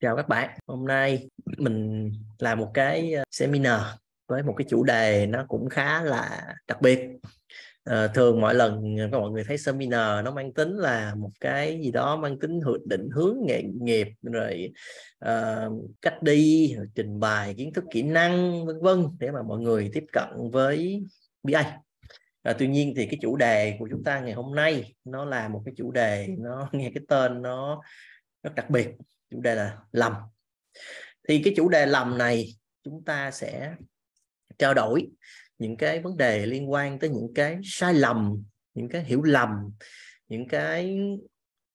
chào các bạn hôm nay mình làm một cái ờ, seminar với một cái chủ đề nó cũng khá là đặc biệt à, thường mọi lần các mọi người thấy seminar nó mang tính là một cái gì đó mang tính hướng định hướng nghề nghiệp rồi uh, cách đi trình bày kiến thức kỹ năng vân vân để mà mọi người tiếp cận với BA à, tuy nhiên thì cái chủ đề của chúng ta ngày hôm nay nó là một cái chủ đề nó nghe cái tên nó rất đặc biệt chủ đề là lầm thì cái chủ đề lầm này chúng ta sẽ trao đổi những cái vấn đề liên quan tới những cái sai lầm những cái hiểu lầm những cái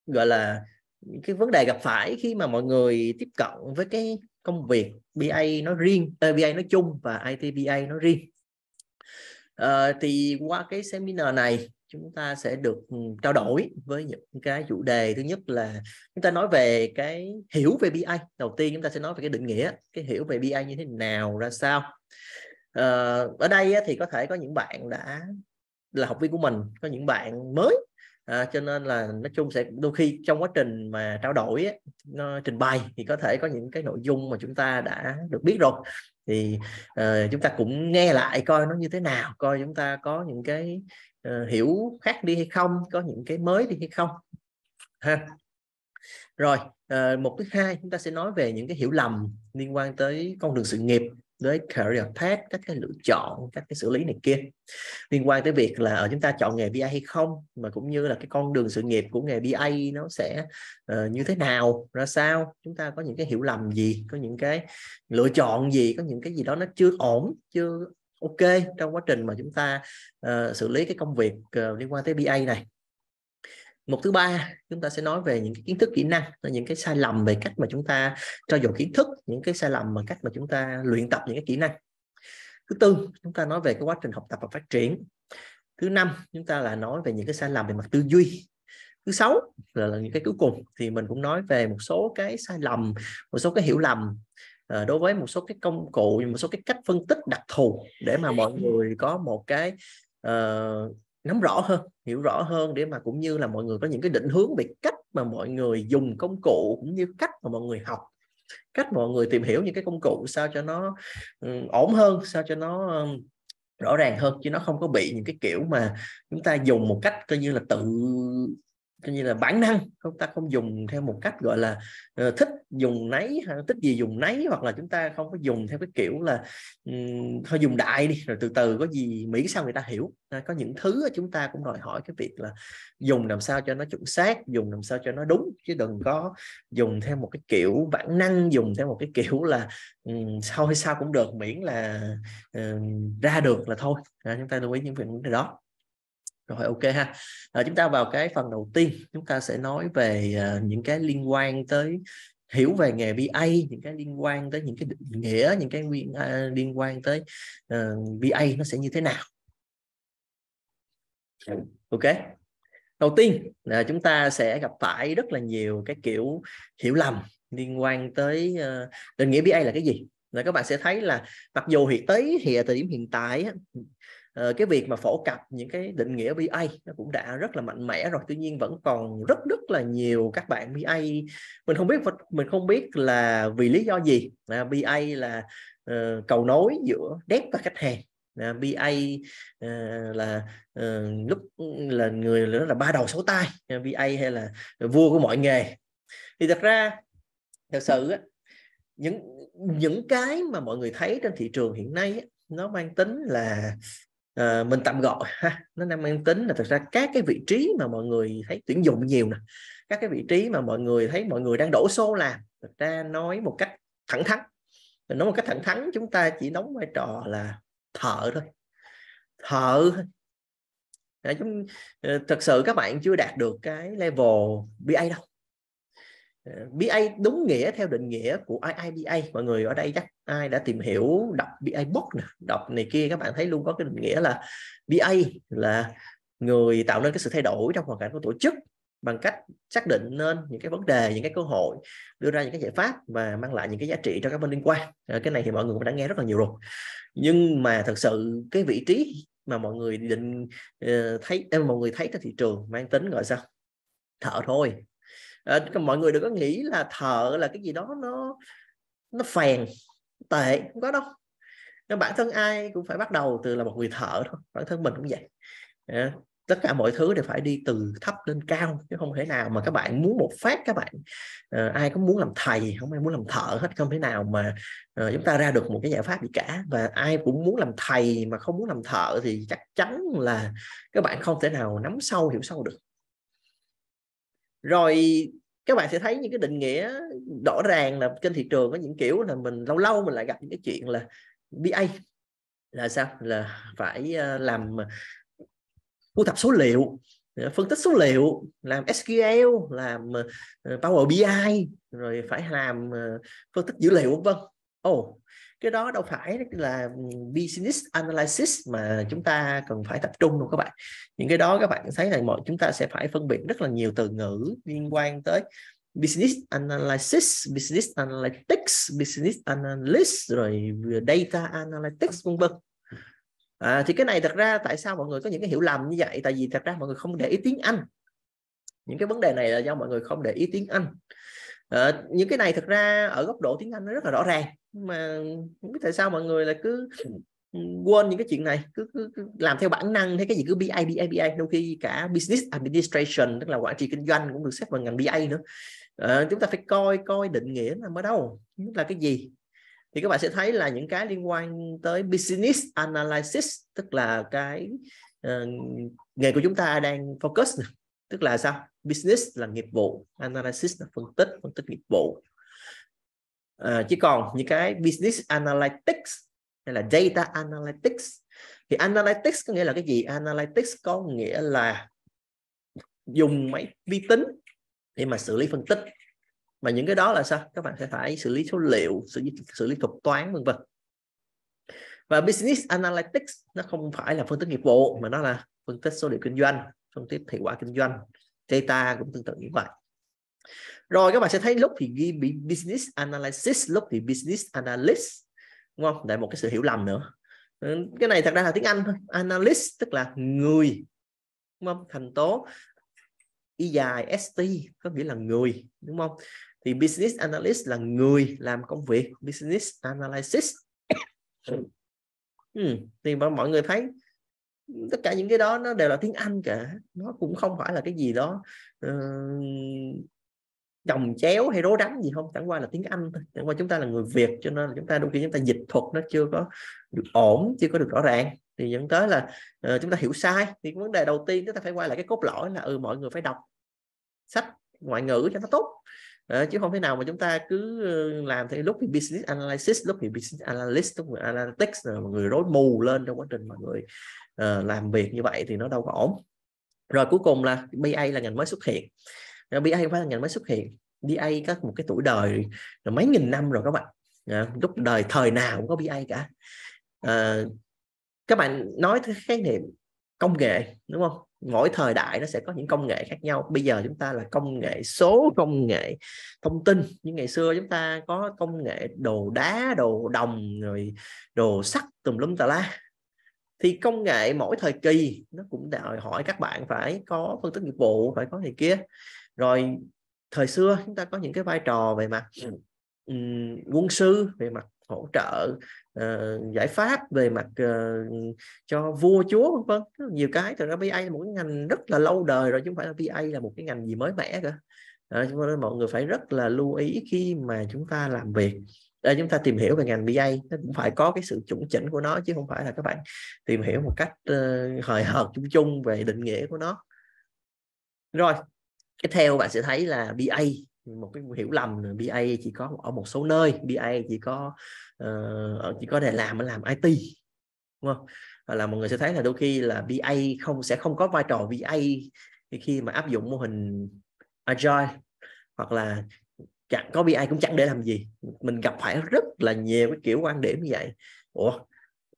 gọi là những cái vấn đề gặp phải khi mà mọi người tiếp cận với cái công việc BA nói riêng, ờ, BA nói chung và ITBA nói riêng à, thì qua cái seminar này chúng ta sẽ được ừ, trao đổi với những cái chủ đề thứ nhất là chúng ta nói về cái hiểu về BI đầu tiên chúng ta sẽ nói về cái định nghĩa cái hiểu về BI như thế nào ra sao à, ở đây thì có thể có những bạn đã là học viên của mình có những bạn mới à, cho nên là nói chung sẽ đôi khi trong quá trình mà trao đổi ấy, nó trình bày thì có thể có những cái nội dung mà chúng ta đã được biết rồi thì uh, chúng ta cũng nghe lại coi nó như thế nào coi chúng ta có những cái uh, hiểu khác đi hay không có những cái mới đi hay không ha rồi uh, một thứ hai chúng ta sẽ nói về những cái hiểu lầm liên quan tới con đường sự nghiệp với career path các cái lựa chọn các cái xử lý này kia liên quan tới việc là ở ờ, chúng ta chọn nghề BA hay không mà cũng như là cái con đường sự nghiệp của nghề BA nó sẽ uh, như thế nào ra sao chúng ta có những cái hiểu lầm gì có những cái lựa chọn gì có những cái gì đó nó chưa ổn chưa ok trong quá trình mà chúng ta uh, xử lý cái công việc uh, liên quan tới BA này mục thứ ba chúng ta sẽ nói về những cái kiến thức kỹ năng những cái sai lầm về cách mà chúng ta trao dồi kiến thức những cái sai lầm mà cách mà chúng ta luyện tập những cái kỹ năng thứ tư chúng ta nói về cái quá trình học tập và phát triển thứ năm chúng ta là nói về những cái sai lầm về mặt tư duy thứ sáu là, là những cái cuối cùng thì mình cũng nói về một số cái sai lầm một số cái hiểu lầm ờ, đối với một số cái công cụ một số cái cách phân tích đặc thù để mà mọi người có một cái uh, nắm rõ hơn hiểu rõ hơn để mà cũng như là mọi người có những cái định hướng về cách mà mọi người dùng công cụ cũng như cách mà mọi người học cách mọi người tìm hiểu những cái công cụ sao cho nó ừ, ổn hơn sao cho nó rõ ràng hơn chứ nó không có bị những cái kiểu mà chúng ta dùng một cách coi như là tự coi như là bản năng chúng ta không dùng theo một cách gọi là uh, thích dùng nấy thích gì dùng nấy hoặc là chúng ta không có dùng theo cái kiểu là um, thôi dùng đại đi rồi từ từ có gì mỹ sao người ta hiểu à, có những thứ chúng ta cũng đòi hỏi cái việc là dùng làm sao cho nó chuẩn xác dùng làm sao cho nó đúng chứ đừng có dùng theo một cái kiểu bản năng dùng theo một cái kiểu là um, sao hay sao cũng được miễn là uh, ra được là thôi à, chúng ta lưu ý những việc đó rồi ok ha à, chúng ta vào cái phần đầu tiên chúng ta sẽ nói về uh, những cái liên quan tới hiểu về nghề BA những cái liên quan tới những cái định nghĩa những cái nguyên, uh, liên quan tới uh, ờ, BA nó sẽ như thế nào ok đầu tiên là chúng ta sẽ gặp phải rất là nhiều cái kiểu hiểu lầm liên quan tới uh, định nghĩa BA là cái gì là các bạn sẽ thấy là mặc dù hiện tới thì thời điểm hiện tại Ờ, cái việc mà phổ cập những cái định nghĩa BA nó cũng đã rất là mạnh mẽ rồi tuy nhiên vẫn còn rất rất là nhiều các bạn BA mình không biết mình không biết là vì lý do gì uh, à, BA là uh, cầu nối giữa dev và khách hàng à, ờ, là BA uh, là uh, lúc là người nữa là ba đầu sáu tay uh, à, BA hay là vua của mọi nghề thì thật ra thật sự những những cái mà mọi người thấy trên thị trường hiện nay nó mang tính là à, mình tạm gọi ha nó đang mang tính là thực ra các cái vị trí mà mọi người thấy tuyển dụng nhiều nè các cái vị trí mà mọi người thấy mọi người đang đổ xô làm thực ra nói một cách thẳng thắn nói một cách thẳng thắn chúng ta chỉ đóng vai trò là thợ thôi thợ thôi à, chúng ờ, thực sự các bạn chưa đạt được cái level BA đâu Ờ, BA đúng nghĩa theo định nghĩa của IIBA mọi người ở đây chắc ai đã tìm hiểu đọc BA book nè đọc này kia các bạn thấy luôn có cái định nghĩa là BA là người tạo nên cái sự thay đổi trong hoàn cảnh của tổ chức bằng cách xác định nên những cái vấn đề những cái cơ hội đưa ra những cái giải pháp và mang lại những cái giá trị cho các bên liên quan ờ, cái này thì mọi người cũng đã nghe rất là nhiều rồi nhưng mà thật sự cái vị trí mà mọi người định ờ, thấy em mọi người thấy trên thị trường mang tính gọi sao thợ thôi à, mọi người đừng có nghĩ là thợ là cái gì đó nó nó phèn tệ không có đâu nên bản thân ai cũng phải bắt đầu từ là một người thợ thôi bản thân mình cũng vậy à, tất cả mọi thứ đều phải đi từ thấp lên cao chứ không thể nào mà các bạn muốn một phát các bạn uh, ai cũng muốn làm thầy không ai muốn làm thợ hết không thể nào mà uh, chúng ta ra được một cái giải pháp gì cả và ai cũng muốn làm thầy mà không muốn làm thợ thì chắc chắn là các bạn không thể nào nắm sâu hiểu sâu được rồi các bạn sẽ thấy những cái định nghĩa rõ ràng là trên thị trường có những kiểu là mình lâu lâu mình lại gặp những cái chuyện là BA là sao là phải ờ, làm ờ, thu thập số liệu ờ, phân tích số liệu làm SQL làm Power BI rồi phải làm phân tích dữ liệu vân vân oh, cái đó đâu phải là business analysis mà chúng ta cần phải tập trung đâu các bạn những cái đó các bạn thấy là mọi chúng ta sẽ phải phân biệt rất là nhiều từ ngữ liên quan tới business analysis, business analytics, business analyst rồi data analytics vân vân. À, thì cái này thật ra tại sao mọi người có những cái hiểu lầm như vậy? Tại vì thật ra mọi người không để ý tiếng Anh. Những cái vấn đề này là do mọi người không để ý tiếng Anh à, những cái này thực ra ở góc độ tiếng Anh nó rất là rõ ràng mà không biết tại sao mọi người lại cứ ừ, quên những cái chuyện này cứ, cứ, cứ làm theo bản năng thấy cái gì cứ BA BA BA đôi khi cả business administration tức là quản trị kinh doanh cũng được xếp vào ngành BA nữa à, chúng ta phải coi coi định nghĩa nằm ở đâu là cái gì thì các bạn sẽ thấy là những cái liên quan tới business analysis tức là cái uh, nghề của chúng ta đang focus này. tức là sao business là nghiệp vụ analysis là phân tích phân tích nghiệp vụ à, chứ còn những cái business analytics hay là data analytics thì analytics có nghĩa là cái gì analytics có nghĩa là dùng máy vi tính để mà xử lý phân tích mà những cái đó là sao các bạn sẽ phải xử lý số liệu xử lý xử lý thuật toán vân vân và business analytics nó không phải là phân tích nghiệp vụ mà nó là phân tích số liệu kinh doanh phân tích hiệu quả kinh doanh data cũng tương tự như vậy rồi các bạn sẽ thấy lúc thì ghi bị business analysis lúc thì business analyst đúng không để một cái sự hiểu lầm nữa ừ, cái này thật ra là tiếng anh thôi analyst tức là người đúng không thành tố y dài st có nghĩa là người đúng không thì business analyst là người làm công việc business analysis ừ. thì mọi người thấy tất cả những cái đó nó đều là tiếng Anh cả nó cũng không phải là cái gì đó uh, ờ, chồng chéo hay rối rắm gì không chẳng qua là tiếng Anh thôi chẳng qua chúng ta là người Việt cho nên là chúng ta đôi khi chúng ta dịch thuật nó chưa có được ổn chưa có được rõ ràng thì dẫn tới là uh, chúng ta hiểu sai thì vấn đề đầu tiên chúng ta phải quay lại cái cốt lõi là ừ mọi người phải đọc sách ngoại ngữ cho nó tốt Ờ, chứ không thể nào mà chúng ta cứ ờ, làm thì lúc thì business analysis lúc thì business analyst lúc thì analytics rồi mọi người rối mù lên trong quá trình mọi người uh, làm việc như vậy thì nó đâu có ổn rồi cuối cùng là BA là ngành mới xuất hiện BA không phải là ngành mới xuất hiện BA có một cái tuổi đời là mấy nghìn năm rồi các bạn à, lúc đời thời nào cũng có BA cả à, các bạn nói tới khái niệm công nghệ đúng không mỗi thời đại nó sẽ có những công nghệ khác nhau bây giờ chúng ta là công nghệ số công nghệ thông tin nhưng ngày xưa chúng ta có công nghệ đồ đá đồ đồng rồi đồ sắt tùm lum tà la thì công nghệ mỗi thời kỳ nó cũng đòi hỏi các bạn phải có phân tích nghiệp vụ phải có này kia rồi thời xưa chúng ta có những cái vai trò về mặt um, quân sư về mặt hỗ trợ uh, giải pháp về mặt uh, cho vua chúa vân vân nhiều cái thực ra BA là một cái ngành rất là lâu đời rồi chứ không phải là BA là một cái ngành gì mới mẻ cả à, ờ, chúng ta mọi người phải rất là lưu ý khi mà chúng ta làm việc để chúng ta tìm hiểu về ngành BA nó cũng phải có cái sự chuẩn chỉnh của nó chứ không phải là các bạn tìm hiểu một cách uh, hời hợt chung chung về định nghĩa của nó rồi tiếp theo bạn sẽ thấy là BA một cái hiểu lầm là BA chỉ có ở một số nơi BA chỉ có uh, chỉ có để làm ở làm IT đúng không là mọi người sẽ thấy là đôi khi là BA không sẽ không có vai trò BA khi mà áp dụng mô hình agile hoặc là chẳng có BA cũng chẳng để làm gì mình gặp phải rất là nhiều cái kiểu quan điểm như vậy ủa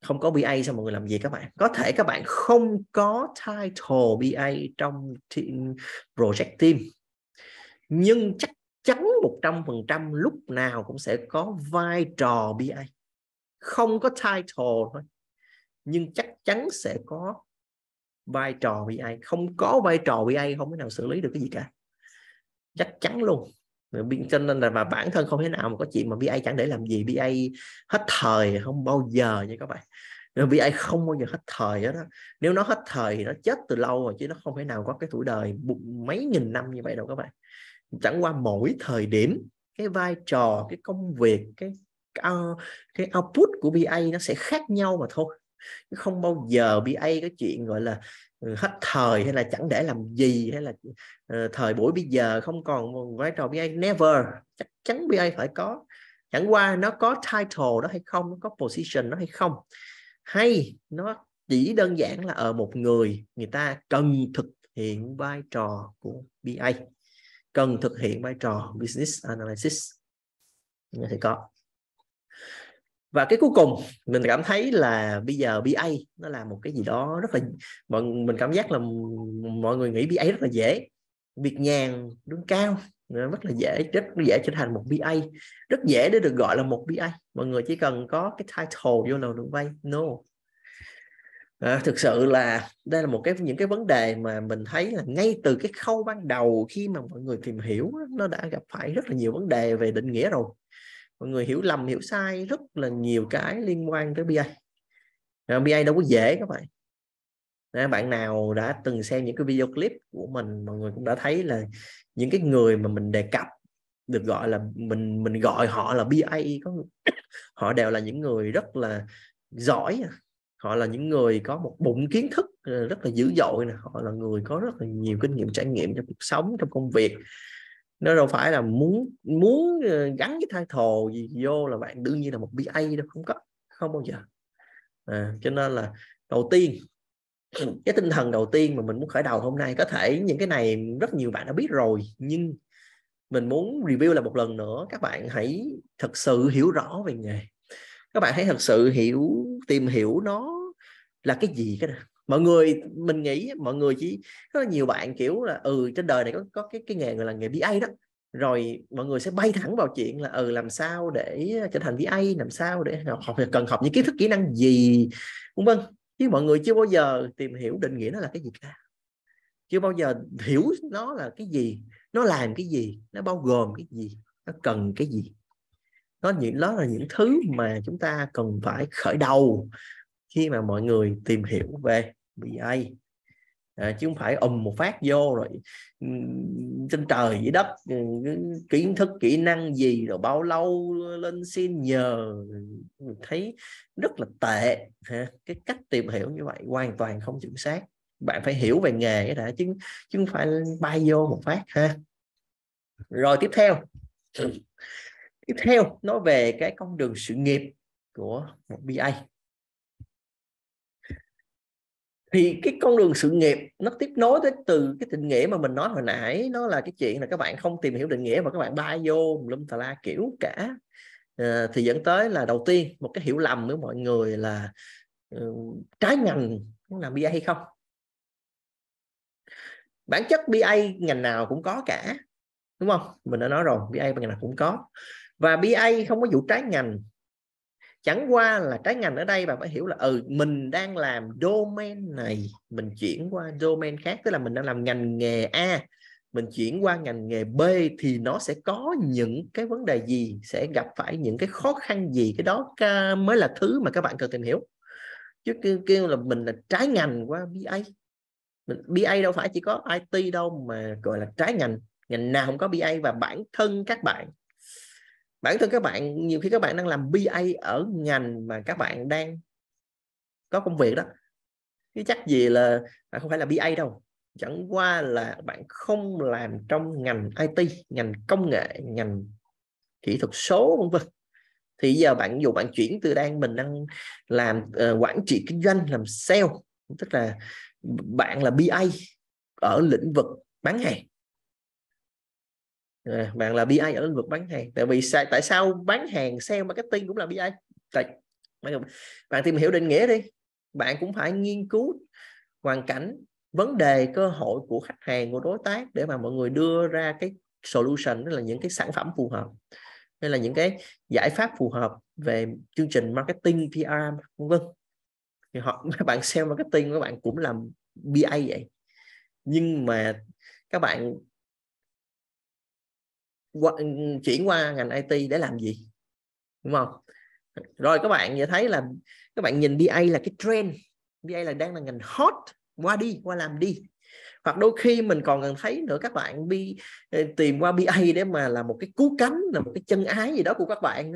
không có BA sao mọi người làm gì các bạn có thể các bạn không có title BA trong team, project team nhưng chắc chắn 100% lúc nào cũng sẽ có vai trò BA không có title thôi nhưng chắc chắn sẽ có vai trò BA không có vai trò BA không thể nào xử lý được cái gì cả chắc chắn luôn cho nên là mà bản thân không thể nào mà có chuyện mà BA chẳng để làm gì BA hết thời không bao giờ nha các bạn BA không bao giờ hết thời đó, đó nếu nó hết thời thì nó chết từ lâu rồi chứ nó không thể nào có cái tuổi đời mấy nghìn năm như vậy đâu các bạn chẳng qua mỗi thời điểm cái vai trò cái công việc cái uh, cái output của BA nó sẽ khác nhau mà thôi không bao giờ BA có chuyện gọi là ừ, hết thời hay là chẳng để làm gì hay là uh, thời buổi bây giờ không còn vai trò BA never chắc chắn BA phải có chẳng qua nó có title đó hay không nó có position đó hay không hay nó chỉ đơn giản là ở một người người ta cần thực hiện vai trò của BA cần thực hiện vai trò business analysis Như thì có và cái cuối cùng mình cảm thấy là bây giờ BA nó là một cái gì đó rất là mọi mình cảm giác là mọi người nghĩ BA rất là dễ việc nhàn đứng cao rất là dễ rất dễ trở thành một BA rất dễ để được gọi là một BA mọi người chỉ cần có cái title vô là được vay no à, thực sự là đây là một cái những cái vấn đề mà mình thấy là ngay từ cái khâu ban đầu khi mà mọi người tìm hiểu nó đã gặp phải rất là nhiều vấn đề về định nghĩa rồi mọi người hiểu lầm hiểu sai rất là nhiều cái liên quan tới BI à, BI đâu có dễ các bạn à, bạn nào đã từng xem những cái video clip của mình mọi người cũng đã thấy là những cái người mà mình đề cập được gọi là mình mình gọi họ là BI có họ đều là những người rất là giỏi à họ là những người có một bụng kiến thức ờ, rất là dữ dội nè họ là người có rất là nhiều kinh nghiệm trải nghiệm trong cuộc sống trong công việc nó đâu phải là muốn muốn ờ, gắn cái thai thồ gì vô là bạn đương nhiên là một BA đâu không có không bao giờ à, cho nên là đầu tiên cái tinh thần đầu tiên mà mình muốn khởi đầu hôm nay có thể những cái này rất nhiều bạn đã biết rồi nhưng mình muốn review lại một lần nữa các bạn hãy thật sự hiểu rõ về nghề các bạn hãy thật sự hiểu tìm hiểu nó là cái gì cái này mọi người mình nghĩ mọi người chỉ có nhiều bạn kiểu là ừ trên đời này có có cái cái nghề gọi là nghề BA đó rồi mọi người sẽ bay thẳng vào chuyện là ừ làm sao để trở thành VA làm sao để học cần học những kiến thức kỹ năng gì vân vân chứ mọi người chưa bao giờ tìm hiểu định nghĩa nó là cái gì cả chưa bao giờ hiểu nó là cái gì nó làm cái gì nó bao gồm cái gì nó cần cái gì đó những đó là những thứ mà chúng ta cần phải khởi đầu khi mà mọi người tìm hiểu về BA à, chứ không phải ầm một phát vô rồi trên trời dưới đất ừ, kiến thức kỹ năng gì rồi bao lâu lên xin nhờ ừ, thấy rất là tệ cái cách tìm hiểu như vậy hoàn toàn không chính xác bạn phải hiểu về nghề đã chứ chứ không phải bay vô một phát ha rồi tiếp theo ừ tiếp theo nói về cái con đường sự nghiệp của một BA thì cái con đường sự nghiệp nó tiếp nối tới từ cái định nghĩa mà mình nói hồi nãy nó là cái chuyện là các bạn không tìm hiểu định nghĩa mà các bạn bay vô lum tà la kiểu cả à, thì dẫn tới là đầu tiên một cái hiểu lầm với mọi người là uh, ừ, trái ngành muốn làm BA hay không bản chất BA ngành nào cũng có cả đúng không mình đã nói rồi BA ngành nào cũng có và BA không có vụ trái ngành chẳng qua là trái ngành ở đây bà phải hiểu là ừ mình đang làm domain này mình chuyển qua domain khác tức là mình đang làm ngành nghề A mình chuyển qua ngành nghề B thì nó sẽ có những cái vấn đề gì sẽ gặp phải những cái khó khăn gì cái đó mới là thứ mà các bạn cần tìm hiểu chứ kêu, kêu là mình là trái ngành qua BA mình, BA đâu phải chỉ có IT đâu mà gọi là trái ngành ngành nào không có BA và bản thân các bạn bản thân các bạn nhiều khi các bạn đang làm BA ở ngành mà các bạn đang có công việc đó chứ chắc gì là bạn không phải là BA đâu chẳng qua là bạn không làm trong ngành IT ngành công nghệ ngành kỹ thuật số vân vân thì giờ bạn dù bạn chuyển từ đang mình đang làm uh, quản trị kinh doanh làm sale tức là bạn là BA ở lĩnh vực bán hàng à, bạn là BI ở lĩnh vực bán hàng tại vì sao tại sao bán hàng sale marketing cũng là BI tại bạn tìm hiểu định nghĩa đi bạn cũng phải nghiên cứu hoàn cảnh vấn đề cơ hội của khách hàng của đối tác để mà mọi người đưa ra cái solution đó là những cái sản phẩm phù hợp hay là những cái giải pháp phù hợp về chương trình marketing PR vân vân thì họ các bạn sale marketing các bạn cũng làm BA vậy nhưng mà các bạn qua, ừ, chuyển qua ngành IT để làm gì đúng không rồi các bạn sẽ thấy là các bạn nhìn BA là cái trend BA là đang là ngành hot qua đi qua làm đi hoặc đôi khi mình còn cần thấy nữa các bạn bi ờ, tìm qua BA để mà là một cái cú cánh là một cái chân ái gì đó của các bạn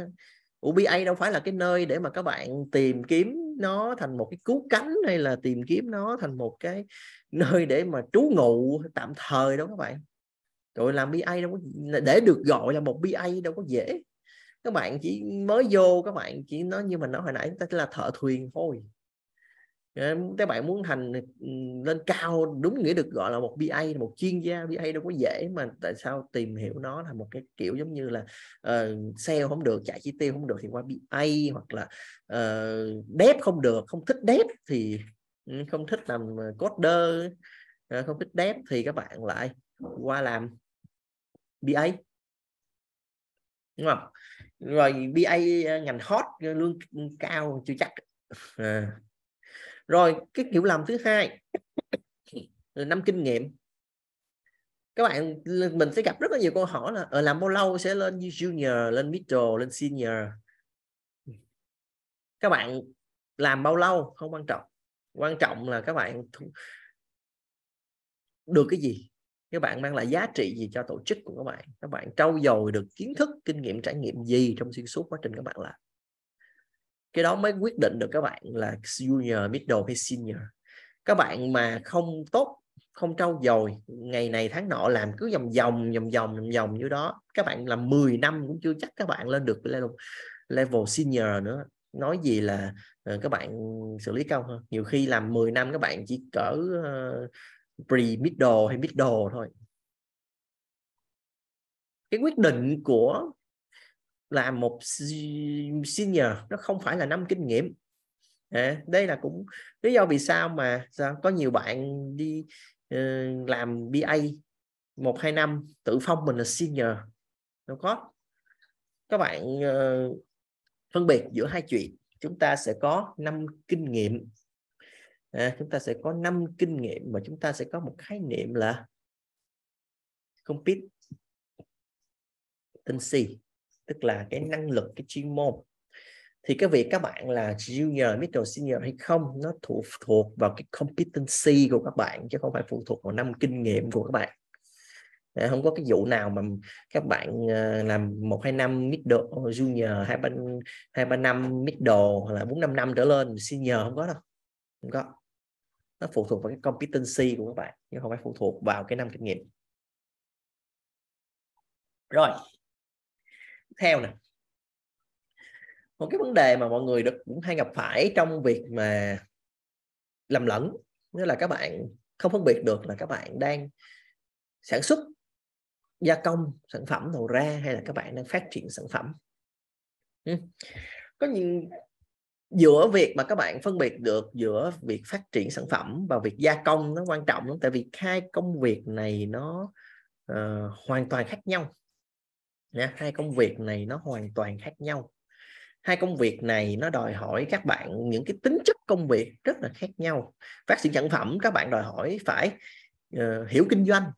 UBA đâu phải là cái nơi để mà các bạn tìm kiếm nó thành một cái cứu cánh hay là tìm kiếm nó thành một cái nơi để mà trú ngụ tạm thời đâu các bạn rồi làm BA đâu có để được gọi là một BA đâu có dễ các bạn chỉ mới vô các bạn chỉ nói như mình nói hồi nãy chúng ta là thợ thuyền thôi ờ, các bạn muốn thành ừ, lên cao đúng nghĩa được gọi là một BA một chuyên gia BA đâu có dễ mà tại sao tìm hiểu nó là một cái kiểu giống như là uh, sale không được chạy chi tiêu không được thì qua BA hoặc là uh, dev không được không thích dev thì ừ, không thích làm coder không thích dev thì các bạn lại qua làm BA đúng không rồi BA ờ, ngành hot ờ, lương cao chưa chắc à. rồi cái kiểu làm thứ hai là năm kinh nghiệm các bạn mình sẽ gặp rất là nhiều câu hỏi là ở ờ, làm bao lâu sẽ lên junior lên middle lên senior các bạn làm bao lâu không quan trọng quan trọng là các bạn được cái gì các bạn mang lại giá trị gì cho tổ chức của các bạn các bạn trau dồi được kiến thức kinh nghiệm trải nghiệm gì trong xuyên suốt quá trình các bạn làm cái đó mới quyết định được các bạn là junior middle hay senior các bạn mà không tốt không trau dồi ngày này tháng nọ làm cứ vòng vòng vòng vòng vòng vòng như đó các bạn làm 10 năm cũng chưa chắc các bạn lên được level, level senior nữa nói gì là ờ, các bạn xử lý cao hơn nhiều khi làm 10 năm các bạn chỉ cỡ uh, pre middle hay middle thôi cái quyết định của là một senior nó không phải là năm kinh nghiệm à, đây là cũng lý do vì sao mà sao có nhiều bạn đi uh, làm BA một hai năm tự phong mình là senior đâu có các bạn uh, phân biệt giữa hai chuyện chúng ta sẽ có năm kinh nghiệm à, chúng ta sẽ có năm kinh nghiệm mà chúng ta sẽ có một khái niệm là không biết si tức là cái năng lực cái chuyên môn thì cái việc các bạn là junior, middle, senior hay không nó thuộc thuộc vào cái competency của các bạn chứ không phải phụ thuộc vào năm kinh nghiệm của các bạn à, không có cái vụ nào mà các bạn à, làm một hai năm middle junior hai ba hai ba năm middle hoặc là bốn năm năm trở lên senior không có đâu không có nó phụ thuộc vào cái competency của các bạn chứ không phải phụ thuộc vào cái năm kinh nghiệm rồi theo nè một cái vấn đề mà mọi người được cũng hay gặp phải trong việc mà lầm lẫn nghĩa là các bạn không phân biệt được là các bạn đang sản xuất gia công sản phẩm đầu ra hay là các bạn đang phát triển sản phẩm có nhiều giữa việc mà các bạn phân biệt được giữa việc phát triển sản phẩm và việc gia công nó quan trọng lắm tại vì hai công việc này nó uh, hoàn toàn khác nhau nha hai công việc này nó hoàn toàn khác nhau hai công việc này nó đòi hỏi các bạn những cái tính chất công việc rất là khác nhau phát triển sản phẩm các bạn đòi hỏi phải uh, hiểu kinh doanh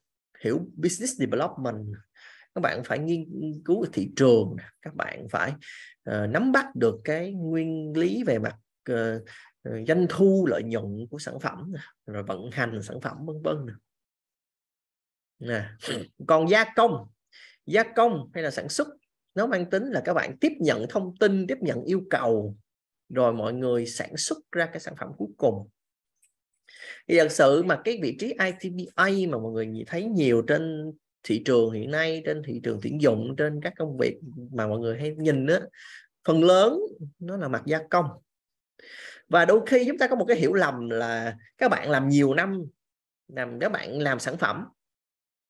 hiểu business development các bạn phải nghiên cứu thị trường các bạn phải Ờ, nắm bắt được cái nguyên lý về mặt uh, doanh thu lợi nhuận của sản phẩm rồi vận hành sản phẩm vân vân nè còn gia công gia công hay là sản xuất nó mang tính là các bạn tiếp nhận thông tin tiếp nhận yêu cầu rồi mọi người sản xuất ra cái sản phẩm cuối cùng thì thật sự mà cái vị trí ITBA mà mọi người thấy nhiều trên thị trường hiện nay trên thị trường tuyển dụng trên các công việc mà mọi người hay nhìn đó phần lớn nó là mặt gia công và đôi khi chúng ta có một cái hiểu lầm là các bạn làm nhiều năm làm các bạn làm sản phẩm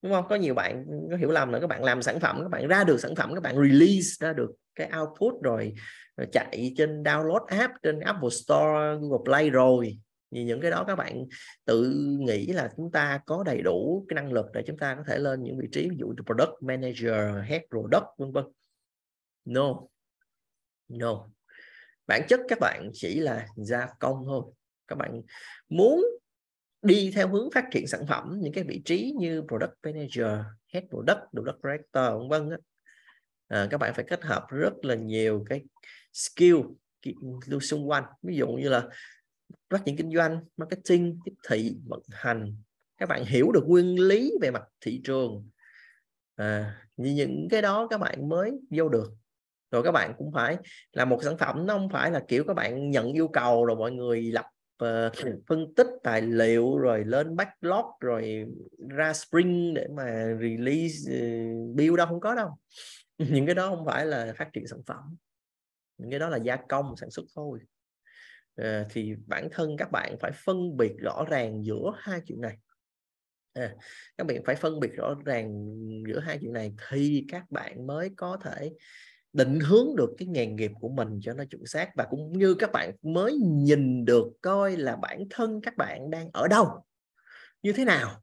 đúng không có nhiều bạn có hiểu lầm là các bạn làm sản phẩm các bạn ra được sản phẩm các bạn release ra được cái output rồi, rồi chạy trên download app trên Apple Store Google Play rồi vì những cái đó các bạn tự nghĩ là chúng ta có đầy đủ cái năng lực để chúng ta có thể lên những vị trí ví dụ như product manager head product vân vân no no bản chất các bạn chỉ là gia công thôi các bạn muốn đi theo hướng phát triển sản phẩm những cái vị trí như product manager head product product director vân vân à, các bạn phải kết hợp rất là nhiều cái skill xung quanh ví dụ như là phát triển kinh doanh marketing tiếp thị vận hành các bạn hiểu được nguyên lý về mặt thị trường à, như những cái đó các bạn mới vô được rồi các bạn cũng phải là một sản phẩm nó không phải là kiểu các bạn nhận yêu cầu rồi mọi người lập uh, phân tích tài liệu rồi lên backlog rồi ra spring để mà release uh, build đâu không có đâu những cái đó không phải là phát triển sản phẩm những cái đó là gia công sản xuất thôi Ờ, thì bản thân các bạn phải phân biệt rõ ràng giữa hai chuyện này à, các bạn phải phân biệt rõ ràng giữa hai chuyện này thì các bạn mới có thể định hướng được cái nghề nghiệp của mình cho nó chuẩn xác và cũng như các bạn mới nhìn được coi là bản thân các bạn đang ở đâu như thế nào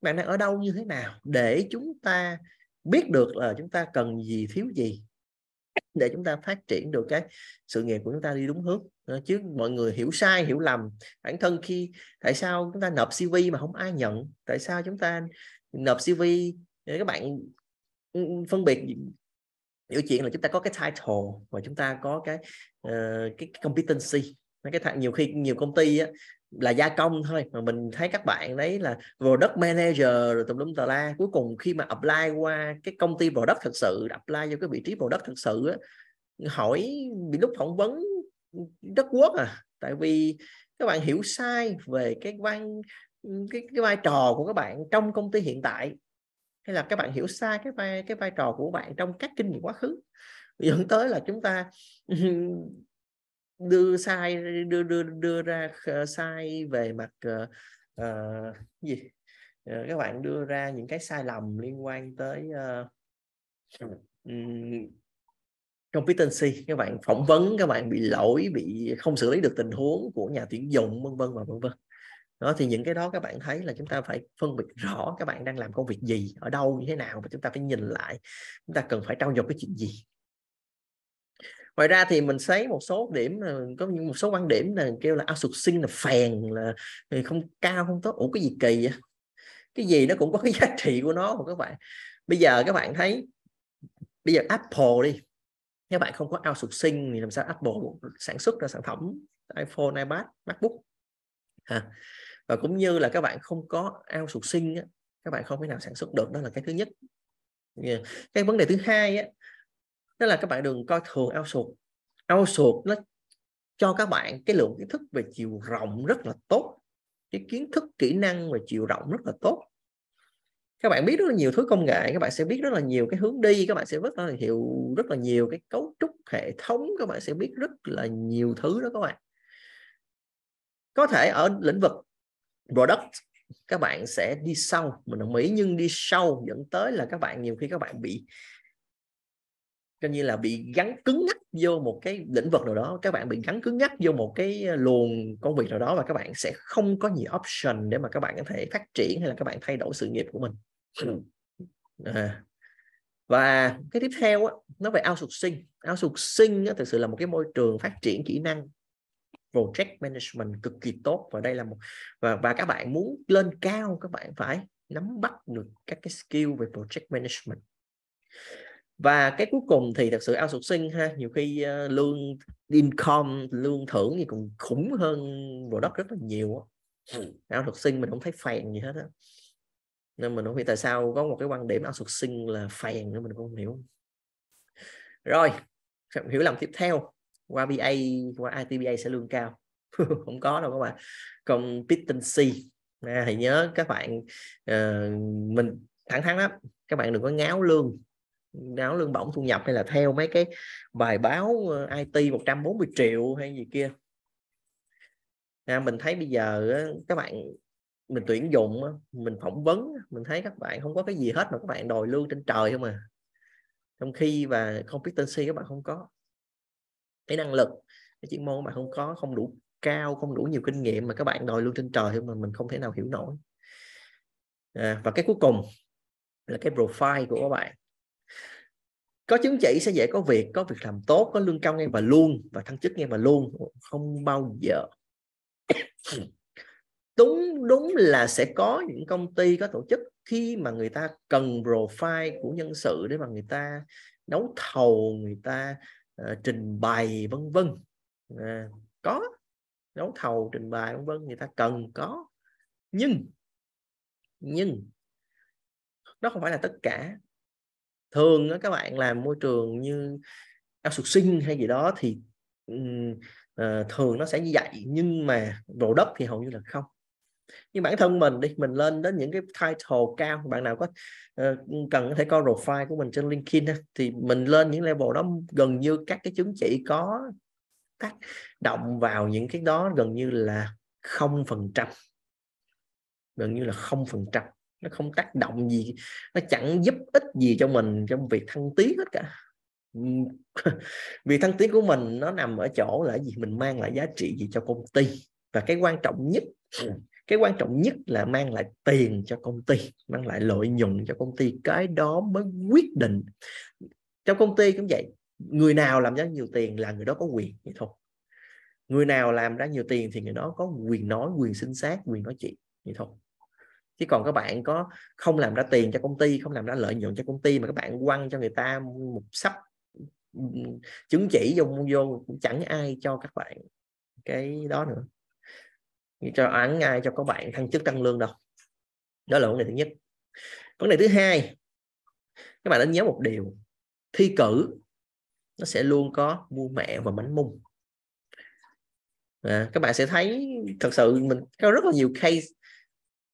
bạn đang ở đâu như thế nào để chúng ta biết được là chúng ta cần gì thiếu gì để chúng ta phát triển được cái sự nghiệp của chúng ta đi đúng hướng ờ, chứ mọi người hiểu sai hiểu lầm bản thân khi tại sao chúng ta nộp cv mà không ai nhận tại sao chúng ta nộp cv các bạn ừ, ừ, phân biệt điều chuyện là chúng ta có cái title và chúng ta có cái uh, cái competency cái thằng nhiều khi nhiều công ty á, là gia công thôi mà mình thấy các bạn đấy là product manager rồi tùm lum tà la cuối cùng khi mà apply qua cái công ty product thật sự apply vô cái vị trí product thật sự á, hỏi bị lúc phỏng vấn đất quốc à tại vì các bạn hiểu sai về cái quan cái, cái vai trò của các bạn trong công ty hiện tại hay là các bạn hiểu sai cái vai cái vai trò của bạn trong các kinh nghiệm quá khứ dẫn tới là chúng ta đưa sai đưa đưa đưa ra sai về mặt uh, gì ờ, các bạn đưa ra những cái sai lầm liên quan tới uh, um, competency các bạn phỏng vấn các bạn bị lỗi bị không xử lý được tình huống của nhà tuyển dụng vân vân và vân vân đó thì những cái đó các bạn thấy là chúng ta phải phân biệt rõ các bạn đang làm công việc gì ở đâu như thế nào và chúng ta phải nhìn lại chúng ta cần phải trau dồi cái chuyện gì ngoài ra thì mình thấy một số điểm có những một số quan điểm là kêu là sinh là phèn là không cao không tốt ủa cái gì kỳ vậy cái gì nó cũng có cái giá trị của nó mà các bạn bây giờ các bạn thấy bây giờ Apple đi các bạn không có ao sinh thì làm sao Apple sản xuất ra sản phẩm iPhone, iPad, MacBook à, và cũng như là các bạn không có ao outsourcing các bạn không thể nào sản xuất được đó là cái thứ nhất cái vấn đề thứ hai tức là các bạn đừng coi thường ao sụt ao sụt nó cho các bạn cái lượng kiến thức về chiều rộng rất là tốt cái kiến thức kỹ năng về chiều rộng rất là tốt các bạn biết rất là nhiều thứ công nghệ các bạn sẽ biết rất là nhiều cái hướng đi các bạn sẽ rất là hiểu rất là nhiều cái cấu trúc hệ thống các bạn sẽ biết rất là nhiều thứ đó các bạn có thể ở lĩnh vực product các bạn sẽ đi sâu mình đồng ý nhưng đi sâu dẫn tới là các bạn nhiều khi các bạn bị cho như là bị gắn cứng nhắc vô một cái lĩnh vực nào đó các bạn bị gắn cứng nhắc vô một cái ờ, luồng công việc nào đó và các bạn sẽ không có nhiều option để mà các bạn có thể phát triển hay là các bạn thay đổi sự nghiệp của mình à. và cái tiếp theo á, nó về outsourcing outsourcing thực sự là một cái môi trường phát triển kỹ năng project management cực kỳ tốt và đây là một và và các bạn muốn lên cao các bạn phải nắm bắt được các cái skill về project management và cái cuối cùng thì thật sự outsourcing ha nhiều khi uh, lương income lương thưởng gì còn khủng hơn product rất là nhiều á ừ. outsourcing mình không thấy phèn gì hết á nên mình không biết tại sao có một cái quan điểm outsourcing là phèn nữa mình không hiểu rồi hiểu lầm tiếp theo qua BA qua ITBA sẽ lương cao không có đâu các bạn competency à, thì nhớ các bạn uh, mình thẳng thắn lắm các bạn đừng có ngáo lương áo lương bổng thu nhập hay là theo mấy cái bài báo ờ, IT 140 triệu hay gì kia à, mình thấy bây giờ các bạn mình tuyển dụng mình phỏng vấn mình thấy các bạn không có cái gì hết mà các bạn đòi lương trên trời không à trong khi và competency các bạn không có cái năng lực cái chuyên môn các bạn không có không đủ cao không đủ nhiều kinh nghiệm mà các bạn đòi lương trên trời mà mình không thể nào hiểu nổi à, và cái cuối cùng là cái profile của các bạn có chứng chỉ sẽ dễ có việc có việc làm tốt có lương cao ngay và luôn và thăng chức ngay và luôn không bao giờ đúng đúng là sẽ có những công ty có tổ chức khi mà người ta cần profile của nhân sự để mà người ta đấu thầu người ta uh, trình bày vân vân à, có đấu thầu trình bày vân vân người ta cần có nhưng nhưng nó không phải là tất cả thường đó, các bạn làm môi trường như ao sục sinh hay gì đó thì uh, thường nó sẽ như vậy nhưng mà rổ đất thì hầu như là không nhưng bản thân mình đi mình lên đến những cái title cao bạn nào có uh, cần có thể coi profile của mình trên LinkedIn thì mình lên những level đó gần như các cái chứng chỉ có tác động vào những cái đó gần như là không phần trăm gần như là không phần trăm nó không tác động gì nó chẳng giúp ích gì cho mình trong việc thăng tiến hết cả vì thăng tiến của mình nó nằm ở chỗ là gì mình mang lại giá trị gì cho công ty và cái quan trọng nhất ừ. cái quan trọng nhất là mang lại tiền cho công ty mang lại lợi nhuận cho công ty cái đó mới quyết định trong công ty cũng vậy người nào làm ra nhiều tiền là người đó có quyền vậy thôi người nào làm ra nhiều tiền thì người đó có quyền nói quyền sinh xác quyền nói chuyện vậy thôi chứ còn các bạn có không làm ra tiền cho công ty không làm ra lợi nhuận cho công ty mà các bạn quăng cho người ta một sắp ừ, chứng chỉ vô vô cũng chẳng ai cho các bạn cái đó nữa cho án ngay cho các bạn thăng chức tăng lương đâu đó là vấn đề thứ nhất vấn đề thứ hai các bạn nên nhớ một điều thi cử nó sẽ luôn có mua mẹ và bánh mung à, các bạn sẽ thấy thật sự mình có rất là nhiều case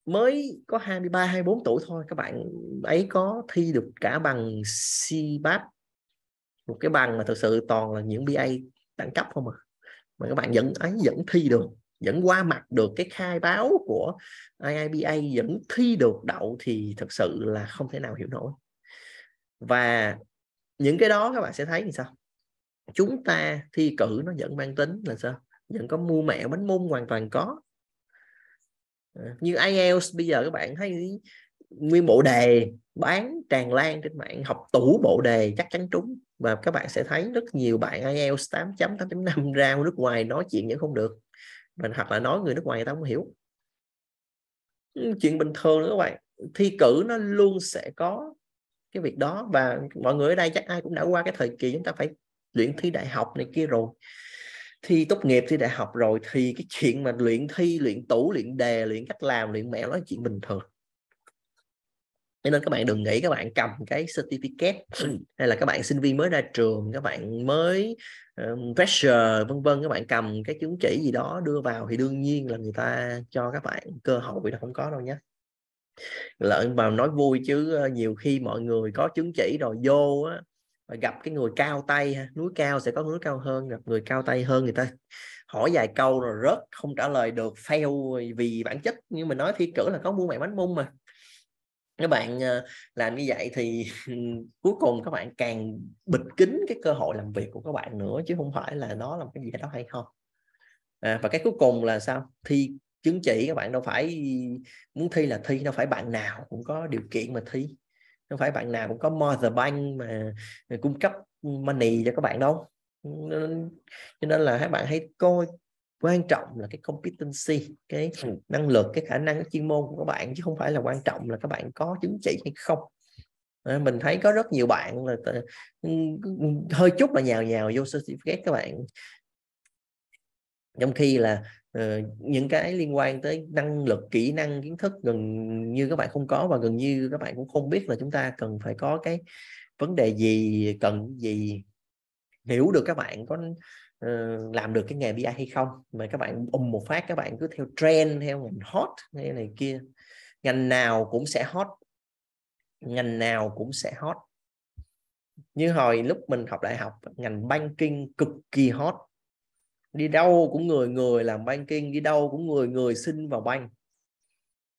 mới có 23 24 tuổi thôi các bạn ấy có thi được cả bằng CBAP một cái bằng mà thực sự toàn là những BA đẳng cấp không à mà các bạn vẫn ấy vẫn thi được vẫn qua mặt được cái khai báo của IIBA vẫn thi được đậu thì thực sự là không thể nào hiểu nổi và những cái đó các bạn sẽ thấy như sao chúng ta thi cử nó vẫn mang tính là sao vẫn có mua mẹ bánh mung hoàn toàn có như IELTS bây giờ các bạn thấy nguyên bộ đề bán tràn lan trên mạng học tủ bộ đề chắc chắn trúng và các bạn sẽ thấy rất nhiều bạn IELTS 8.8.5 ra nước ngoài nói chuyện vẫn không được mình hoặc là nói người nước ngoài người ta không hiểu ừ, chuyện bình thường nữa các bạn thi cử nó luôn sẽ có cái việc đó và mọi người ở đây chắc ai cũng đã qua cái thời kỳ chúng ta phải luyện thi đại học này kia rồi thi tốt nghiệp thi đại học rồi thì cái chuyện mà luyện thi luyện tủ luyện đề luyện cách làm luyện mẹo đó là chuyện bình thường cho nên các bạn đừng nghĩ các bạn cầm cái certificate hay là các bạn sinh viên mới ra trường các bạn mới um, vân vân các bạn cầm cái chứng chỉ gì đó đưa vào thì đương nhiên là người ta cho các bạn cơ hội là không có đâu nhé lợi mà nói vui chứ ờ, nhiều khi mọi người có chứng chỉ rồi vô á, và gặp cái người cao tay ha núi cao sẽ có núi cao hơn gặp người cao tay hơn người ta hỏi vài câu rồi rớt không trả lời được fail vì bản chất như mình nói thi cử là có mua mày bánh mung mà các bạn ờ, làm như vậy thì cuối cùng các bạn càng bịt kín cái cơ hội làm việc của các bạn nữa chứ không phải là nó là một cái gì đó hay không à, và cái cuối cùng là sao thi chứng chỉ các bạn đâu phải muốn thi là thi đâu phải bạn nào cũng có điều kiện mà thi không phải bạn nào cũng có mother bank mà cung cấp money cho các bạn đâu nên, cho nên là các bạn hãy coi quan trọng là cái competency cái ừ. năng lực cái khả năng cái chuyên môn của các bạn chứ không phải là quan trọng là các bạn có chứng chỉ hay không ờ, mình thấy có rất nhiều bạn là hơi chút là nhào nhào vô certificate các bạn trong khi là Ờ, những cái liên quan tới năng lực kỹ năng kiến thức gần như các bạn không có và gần như các bạn cũng không biết là chúng ta cần phải có cái vấn đề gì cần gì hiểu được các bạn có uh, làm được cái nghề BI hay không mà các bạn um một phát các bạn cứ theo trend theo ngành hot này này kia ngành nào cũng sẽ hot ngành nào cũng sẽ hot như hồi lúc mình học đại học ngành banking cực kỳ hot đi đâu cũng người người làm banking đi đâu cũng người người xin vào bank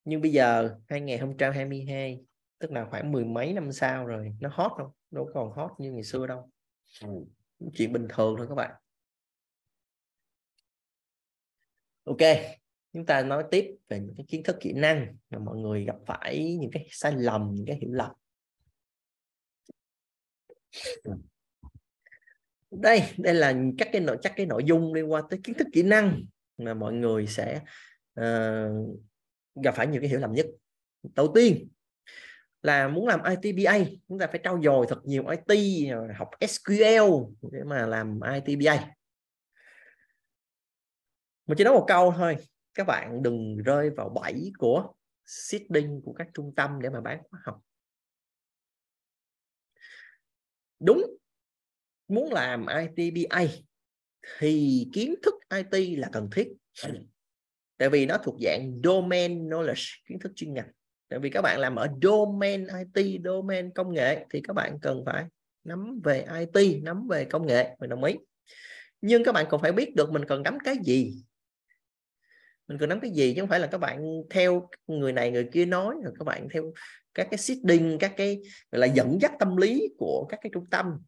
nhưng bây giờ 2022 tức là khoảng mười mấy năm sau rồi nó hot không đâu còn hot như ngày xưa đâu ừ. chuyện bình thường thôi các bạn ok chúng ta nói tiếp về những cái kiến thức kỹ năng mà mọi người gặp phải những cái sai lầm những cái hiểu lầm ừ đây đây là các cái nội chắc cái nội dung liên quan tới kiến thức kỹ năng mà mọi người sẽ uh, gặp phải nhiều cái hiểu lầm nhất đầu tiên là muốn làm ITBA chúng ta phải trau dồi thật nhiều IT học SQL để mà làm ITBA Mà chỉ nói một câu thôi các bạn đừng rơi vào bẫy của seeding của các trung tâm để mà bán khóa học đúng muốn làm ITBA thì kiến thức IT là cần thiết tại vì nó thuộc dạng domain knowledge kiến thức chuyên ngành tại vì các bạn làm ở domain IT domain công nghệ thì các bạn cần phải nắm về IT nắm về công nghệ mình đồng ý nhưng các bạn còn phải biết được mình cần nắm cái gì mình cần nắm cái gì chứ không phải là các bạn theo người này người kia nói rồi các bạn theo các cái seeding các cái gọi là dẫn dắt tâm lý của các cái trung tâm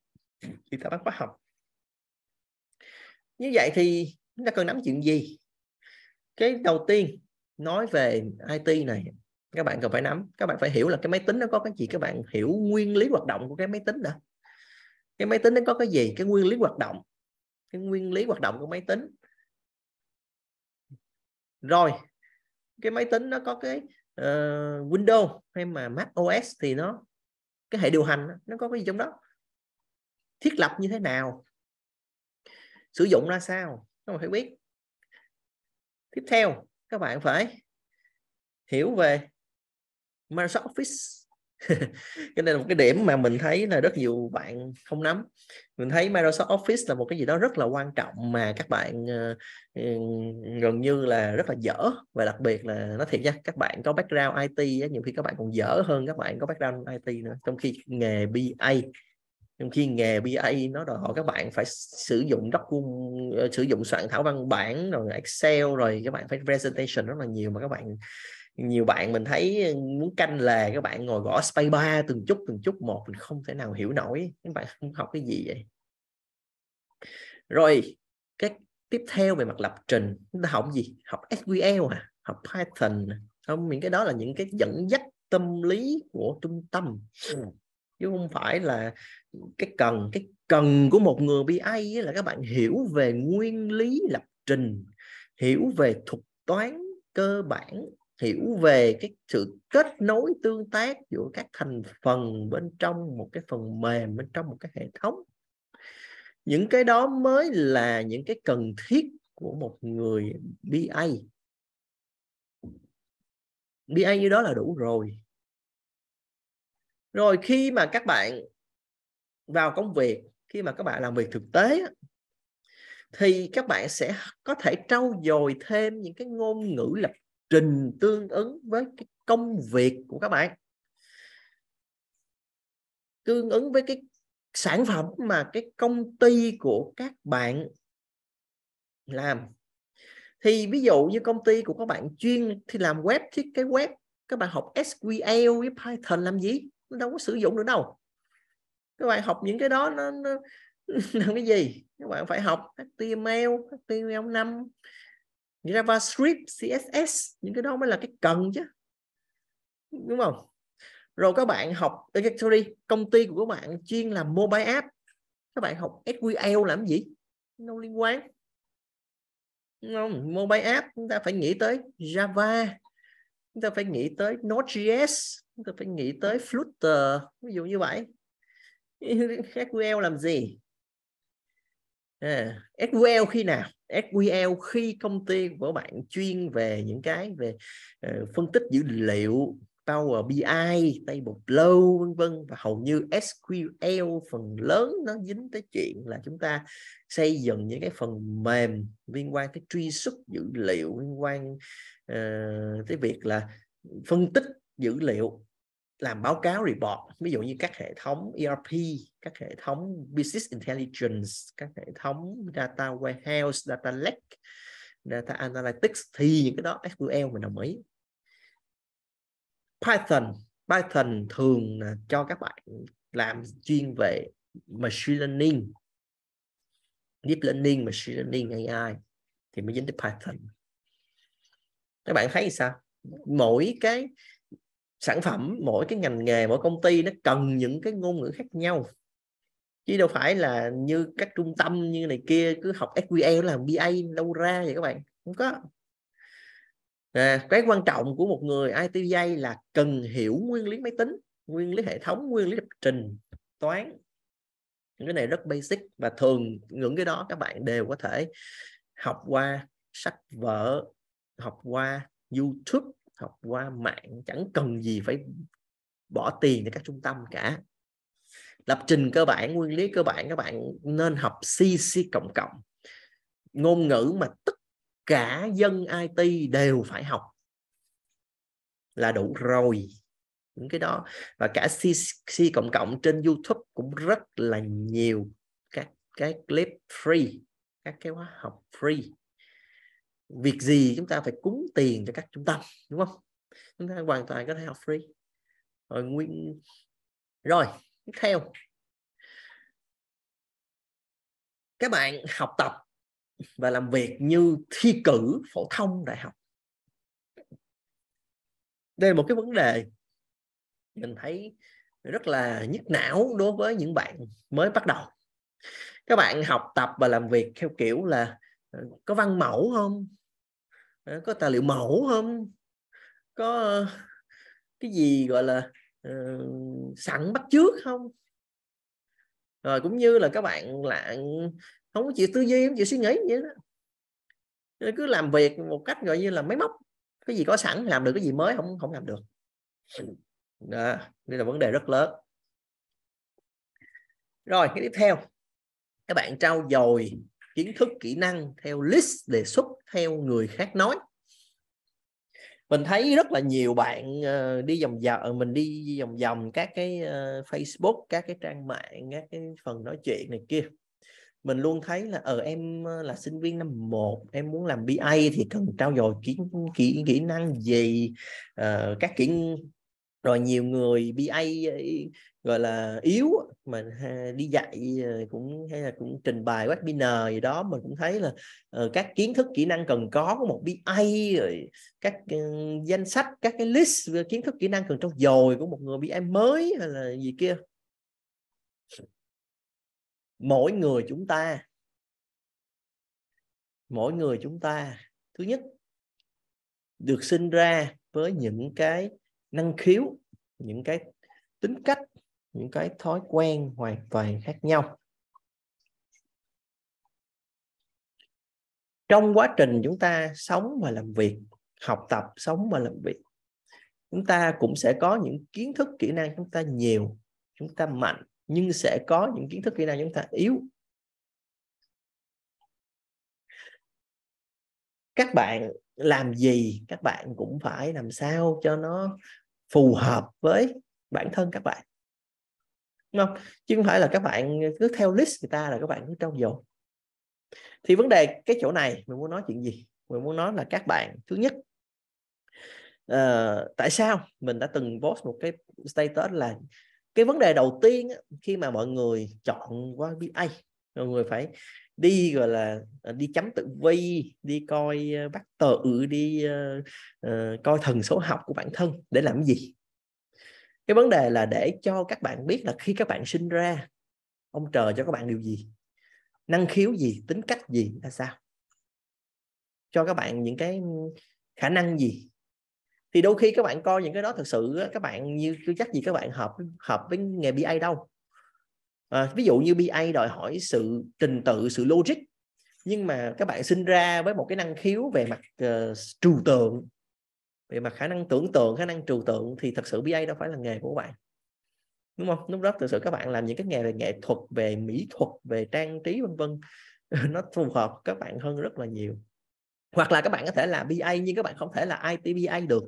thì ta bắt khóa học như vậy thì chúng ta cần nắm chuyện gì cái đầu tiên nói về IT này các bạn cần phải nắm các bạn phải hiểu là cái máy tính nó có cái gì các bạn hiểu nguyên lý hoạt động của cái máy tính đã cái máy tính nó có cái gì cái nguyên lý hoạt động cái nguyên lý hoạt động của máy tính rồi cái máy tính nó có cái uh, Windows hay mà Mac OS thì nó cái hệ điều hành nó có cái gì trong đó thiết lập như thế nào sử dụng ra sao các bạn phải biết tiếp theo các bạn phải hiểu về Microsoft Office cái này là một cái điểm mà mình thấy là rất nhiều bạn không nắm mình thấy Microsoft Office là một cái gì đó rất là quan trọng mà các bạn ờ, ừ, gần như là rất là dở và đặc biệt là nó thiệt nha các bạn có background IT nhiều khi các bạn còn dở hơn các bạn có background IT nữa trong khi nghề BA trong khi nghề BA nó đòi hỏi các bạn phải sử dụng rất ờ, sử dụng soạn thảo văn bản rồi Excel rồi các bạn phải presentation rất là nhiều mà các bạn nhiều bạn mình thấy ờ, muốn canh lề các bạn ngồi gõ space bar từng chút từng chút một mình không thể nào hiểu nổi các bạn không học cái gì vậy rồi cái tiếp theo về mặt lập trình chúng ta học gì học SQL à học Python à. không những cái đó là những cái dẫn dắt tâm lý của trung tâm ừ chứ không phải là cái cần cái cần của một người BA là các bạn hiểu về nguyên lý lập trình hiểu về thuật toán cơ bản hiểu về cái sự kết nối tương tác giữa các thành phần bên trong một cái phần mềm bên trong một cái hệ thống những cái đó mới là những cái cần thiết của một người BA BA như đó là đủ rồi rồi khi mà các bạn vào công việc khi mà các bạn làm việc thực tế thì các bạn sẽ có thể trau dồi thêm những cái ngôn ngữ lập trình tương ứng với cái công việc của các bạn tương ứng với cái sản phẩm mà cái công ty của các bạn làm thì ví dụ như công ty của các bạn chuyên thì làm web thiết kế web các bạn học SQL với Python làm gì nó đâu có sử dụng được đâu các bạn học những cái đó nó, nó làm cái gì các bạn phải học HTML HTML5 JavaScript CSS những cái đó mới là cái cần chứ đúng không rồi các bạn học sorry công ty của các bạn chuyên làm mobile app các bạn học SQL làm gì đâu liên quan đúng không mobile app chúng ta phải nghĩ tới Java chúng ta phải nghĩ tới Node.js chúng ta phải nghĩ tới flutter ví dụ như vậy SQL làm gì à, SQL khi nào SQL khi công ty của bạn chuyên về những cái về uh, phân tích dữ liệu Power BI, table flow vân vân và hầu như SQL phần lớn nó dính tới chuyện là chúng ta xây dựng những cái phần mềm liên quan tới truy xuất dữ liệu liên quan uh, tới việc là phân tích dữ liệu làm báo cáo report ví dụ như các hệ thống ERP các hệ thống business intelligence các hệ thống data warehouse data lake data analytics thì những cái đó SQL mình đồng ý Python Python thường là cho các bạn làm chuyên về machine learning deep learning machine learning AI thì mới dính tới Python các bạn thấy sao mỗi cái sản phẩm mỗi cái ngành nghề mỗi công ty nó cần những cái ngôn ngữ khác nhau chứ đâu phải là như các trung tâm như này kia cứ học SQL làm BA đâu ra vậy các bạn không có à, cái quan trọng của một người ITJ là cần hiểu nguyên lý máy tính nguyên lý hệ thống nguyên lý lập trình toán những cái này rất basic và thường những cái đó các bạn đều có thể học qua sách vở học qua YouTube học qua mạng chẳng cần gì phải bỏ tiền để các trung tâm cả lập trình cơ bản nguyên lý cơ bản các bạn nên học CC cộng cộng ngôn ngữ mà tất cả dân IT đều phải học là đủ rồi những cái đó và cả CC cộng cộng trên YouTube cũng rất là nhiều các cái clip free các cái khóa học free việc gì chúng ta phải cúng tiền cho các trung tâm đúng không chúng ta hoàn toàn có thể học free rồi nguyên rồi tiếp theo các bạn học tập và làm việc như thi cử phổ thông đại học đây là một cái vấn đề mình thấy rất là nhức não đối với những bạn mới bắt đầu các bạn học tập và làm việc theo kiểu là ờ, có văn mẫu không Ờ, có tài liệu mẫu không có ờ, cái gì gọi là uh, sẵn bắt trước không rồi cũng như là các bạn là không có chịu tư duy không chịu suy nghĩ vậy đó Nên cứ làm việc một cách gọi như là máy móc cái gì có sẵn làm được cái gì mới không không làm được đó, đây là vấn đề rất lớn rồi cái tiếp theo các bạn trau dồi kiến thức kỹ năng theo list đề xuất theo người khác nói mình thấy rất là nhiều bạn ờ, đi vòng vòng ờ, mình đi vòng vòng các cái ờ, Facebook các cái trang mạng các cái phần nói chuyện này kia mình luôn thấy là ở em là sinh viên năm 1 em muốn làm BA thì cần trao dồi kỹ kỹ kỹ năng gì uh, các kỹ rồi nhiều người BA gọi là yếu mà đi dạy ờ, cũng hay là cũng trình bày webinar gì đó mình cũng thấy là uh, các kiến thức kỹ năng cần có của một BA rồi các uh, danh sách các cái list kiến thức kỹ năng cần trong dồi của một người BA mới hay là gì kia mỗi người chúng ta mỗi người chúng ta thứ nhất được sinh ra với những cái năng khiếu những cái tính cách những cái thói quen hoàn toàn khác nhau trong quá trình chúng ta sống và làm việc học tập sống và làm việc chúng ta cũng sẽ có những kiến thức kỹ năng chúng ta nhiều chúng ta mạnh nhưng sẽ có những kiến thức kỹ năng chúng ta yếu các bạn làm gì các bạn cũng phải làm sao cho nó phù hợp với bản thân các bạn không chứ không phải là các bạn cứ theo list người ta là các bạn cứ trau dồi thì vấn đề cái chỗ này mình muốn nói chuyện gì mình muốn nói là các bạn thứ nhất uh, tại sao mình đã từng post một cái status là cái vấn đề đầu tiên khi mà mọi người chọn qua BA mọi người phải đi gọi là ờ, đi chấm tự vi đi coi ờ, bắt tự đi uh, coi thần số học của bản thân để làm cái gì cái vấn đề là để cho các bạn biết là khi các bạn sinh ra ông trời cho các bạn điều gì năng khiếu gì tính cách gì là sao cho các bạn những cái khả năng gì thì đôi khi các bạn coi những cái đó thật sự các bạn như chắc gì các bạn hợp hợp với nghề BA đâu à, ví dụ như BA đòi hỏi sự trình tự sự logic nhưng mà các bạn sinh ra với một cái năng khiếu về mặt uh, trừu tượng vậy mặt khả năng tưởng tượng khả năng trừu tượng thì thật sự BA đâu phải là nghề của bạn đúng không lúc đó thực sự các bạn làm những cái nghề về nghệ thuật về mỹ thuật về trang trí vân vân nó phù hợp các bạn hơn rất là nhiều hoặc là các bạn có thể là BA nhưng các bạn không thể là ITBA được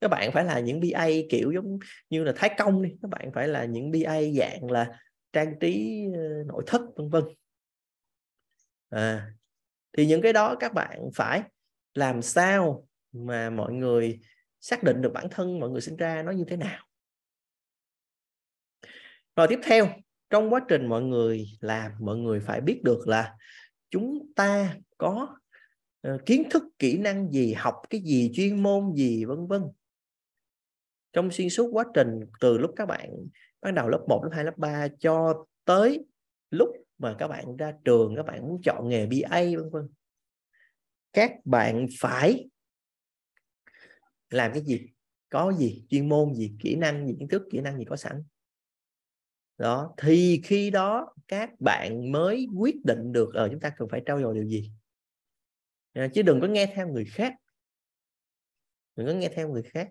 các bạn phải là những BA kiểu giống như là Thái Công đi các bạn phải là những BA dạng là trang trí ờ, nội thất vân vân à, thì những cái đó các bạn phải làm sao mà mọi người xác định được bản thân mọi người sinh ra nó như thế nào rồi tiếp theo trong quá trình mọi người làm mọi người phải biết được là chúng ta có ờ, kiến thức kỹ năng gì học cái gì chuyên môn gì vân vân trong xuyên suốt quá trình từ lúc các bạn bắt đầu lớp 1, lớp 2, lớp 3 cho tới lúc mà các bạn ra trường các bạn muốn chọn nghề BA vân vân các bạn phải làm cái gì có gì chuyên môn gì kỹ năng gì kiến thức kỹ năng gì có sẵn đó thì khi đó các bạn mới quyết định được ở ờ, chúng ta cần phải trau dồi điều gì ờ, chứ đừng có nghe theo người khác đừng có nghe theo người khác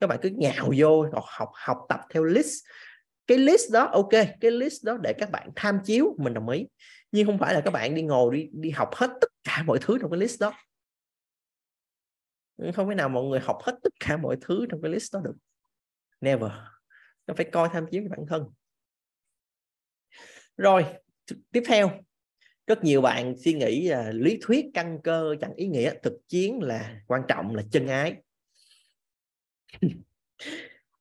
các bạn cứ nhào vô học học học tập theo list cái list đó ok cái list đó để các bạn tham chiếu mình đồng ý nhưng không phải là các bạn đi ngồi đi đi học hết tất cả mọi thứ trong cái list đó không thể nào mọi người học hết tất cả mọi thứ trong cái list đó được never nó phải coi tham chiếu bản thân rồi tiếp theo rất nhiều bạn suy nghĩ là lý thuyết căn cơ chẳng ý nghĩa thực chiến là quan trọng là chân ái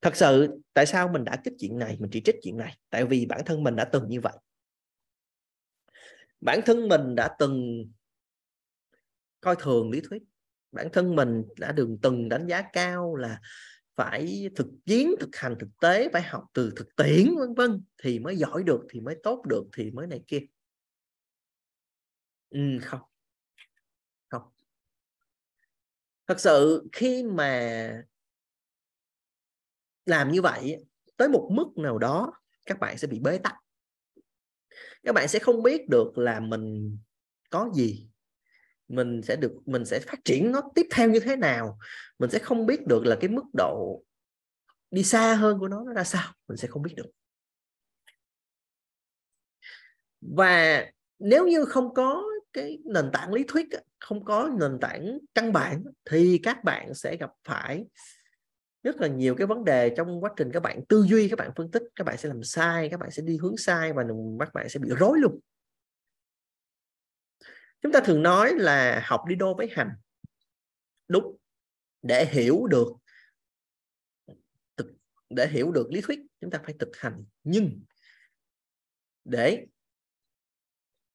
thật sự tại sao mình đã kích chuyện này mình chỉ trích chuyện này tại vì bản thân mình đã từng như vậy bản thân mình đã từng coi thường lý thuyết bản thân mình đã đường từng đánh giá cao là phải thực chiến thực hành thực tế phải học từ thực tiễn vân vân thì mới giỏi được thì mới tốt được thì mới này kia ừ, không không thật sự khi mà làm như vậy tới một mức nào đó các bạn sẽ bị bế tắc các bạn sẽ không biết được là mình có gì mình sẽ được mình sẽ phát triển nó tiếp theo như thế nào mình sẽ không biết được là cái mức độ đi xa hơn của nó nó ra sao mình sẽ không biết được và nếu như không có cái nền tảng lý thuyết không có nền tảng căn bản thì các bạn sẽ gặp phải rất là nhiều cái vấn đề trong quá trình các bạn tư duy các bạn phân tích các bạn sẽ làm sai các bạn sẽ đi hướng sai và các bạn sẽ bị rối luôn chúng ta thường nói là học đi đôi với hành đúng để hiểu được để hiểu được lý thuyết chúng ta phải thực hành nhưng để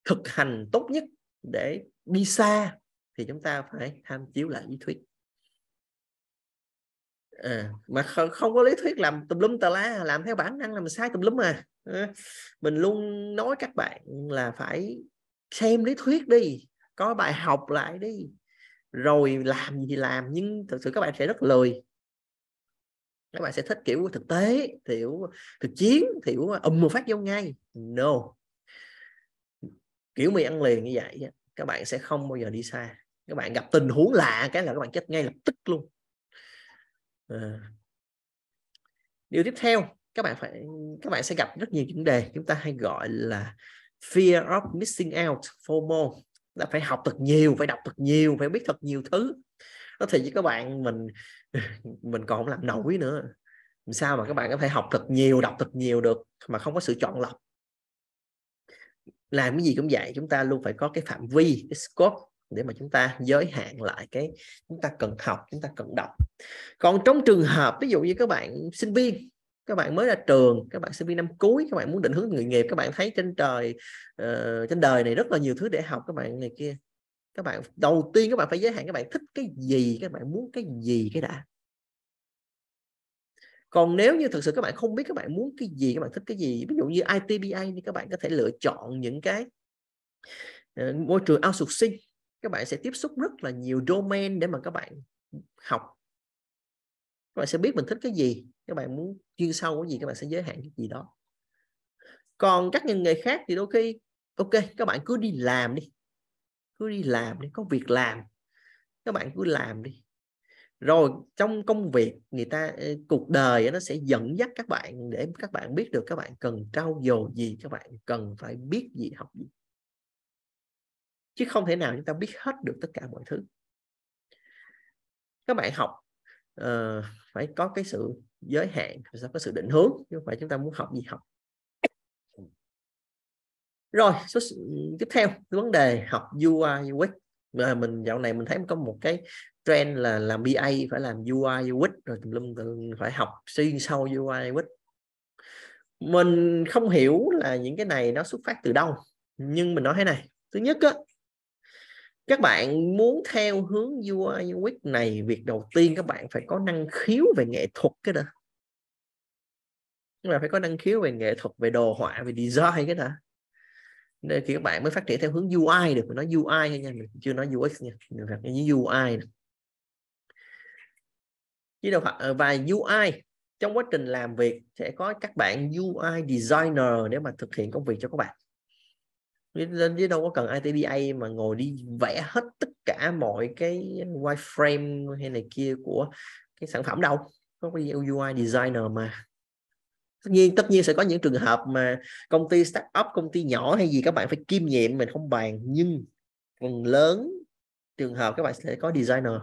thực hành tốt nhất để đi xa thì chúng ta phải tham chiếu lại lý thuyết à, mà không, không có lý thuyết làm tùm lum tà la làm theo bản năng làm sai tùm lum à ờ, mình luôn nói các bạn là phải xem lý thuyết đi có bài học lại đi rồi làm gì thì làm nhưng thực sự các bạn sẽ rất lười các bạn sẽ thích kiểu thực tế kiểu thực chiến kiểu ầm một phát vô ngay no kiểu mì ăn liền như vậy các bạn sẽ không bao giờ đi xa các bạn gặp tình huống lạ cái là các bạn chết ngay lập tức luôn à. điều tiếp theo các bạn phải các bạn sẽ gặp rất nhiều vấn đề chúng ta hay gọi là fear of missing out FOMO là phải học thật nhiều phải đọc thật nhiều phải biết thật nhiều thứ nó thì với các bạn mình mình còn không làm nổi nữa sao mà các bạn có thể học thật nhiều đọc thật nhiều được mà không có sự chọn lọc làm cái gì cũng vậy chúng ta luôn phải có cái phạm vi cái scope để mà chúng ta giới hạn lại cái chúng ta cần học chúng ta cần đọc còn trong trường hợp ví dụ như các bạn sinh viên các bạn mới ra trường các bạn sinh viên năm cuối các bạn muốn định hướng nghề nghiệp các bạn thấy trên trời uh, trên đời này rất là nhiều thứ để học các bạn này kia các bạn đầu tiên các bạn phải giới hạn các bạn thích cái gì các bạn muốn cái gì cái đã còn nếu như thực sự các bạn không biết các bạn muốn cái gì các bạn thích cái gì ví dụ như ITBA thì các bạn có thể lựa chọn những cái uh, môi trường outsourcing các bạn sẽ tiếp xúc rất là nhiều domain để mà các bạn học các bạn sẽ biết mình thích cái gì các bạn muốn chuyên sâu cái gì các bạn sẽ giới hạn cái gì đó còn các ngành nghề khác thì đôi khi ok các bạn cứ đi làm đi cứ đi làm đi có việc làm các bạn cứ làm đi rồi trong công việc người ta cuộc đời nó sẽ dẫn dắt các bạn để các bạn biết được các bạn cần trau dồi gì các bạn cần phải biết gì học gì chứ không thể nào chúng ta biết hết được tất cả mọi thứ các bạn học uh, phải có cái sự giới hạn sẽ có sự định hướng chứ không phải chúng ta muốn học gì học rồi số tiếp theo vấn đề học UI UX mà mình dạo này mình thấy có một cái trend là làm BA phải làm UI UX rồi tùm lum phải học xuyên sâu UI UX mình không hiểu là những cái này nó xuất phát từ đâu nhưng mình nói thế này thứ nhất á, các bạn muốn theo hướng UI UX này việc đầu tiên các bạn phải có năng khiếu về nghệ thuật cái đó các bạn phải có năng khiếu về nghệ thuật về đồ họa về design cái đó nên khi các bạn mới phát triển theo hướng UI được mình nói UI thôi nha mình chưa nói UX nha mình gặp như UI này. chứ đâu phải ờ, và UI trong quá trình làm việc sẽ có các bạn UI designer nếu mà thực hiện công việc cho các bạn nên chứ đâu có cần ITDA mà ngồi đi vẽ hết tất cả mọi cái wireframe hay này kia của cái sản phẩm đâu có cái UI designer mà tất nhiên tất nhiên sẽ có những trường hợp mà công ty start up công ty nhỏ hay gì các bạn phải kiêm nhiệm mình không bàn nhưng phần lớn trường hợp các bạn sẽ có designer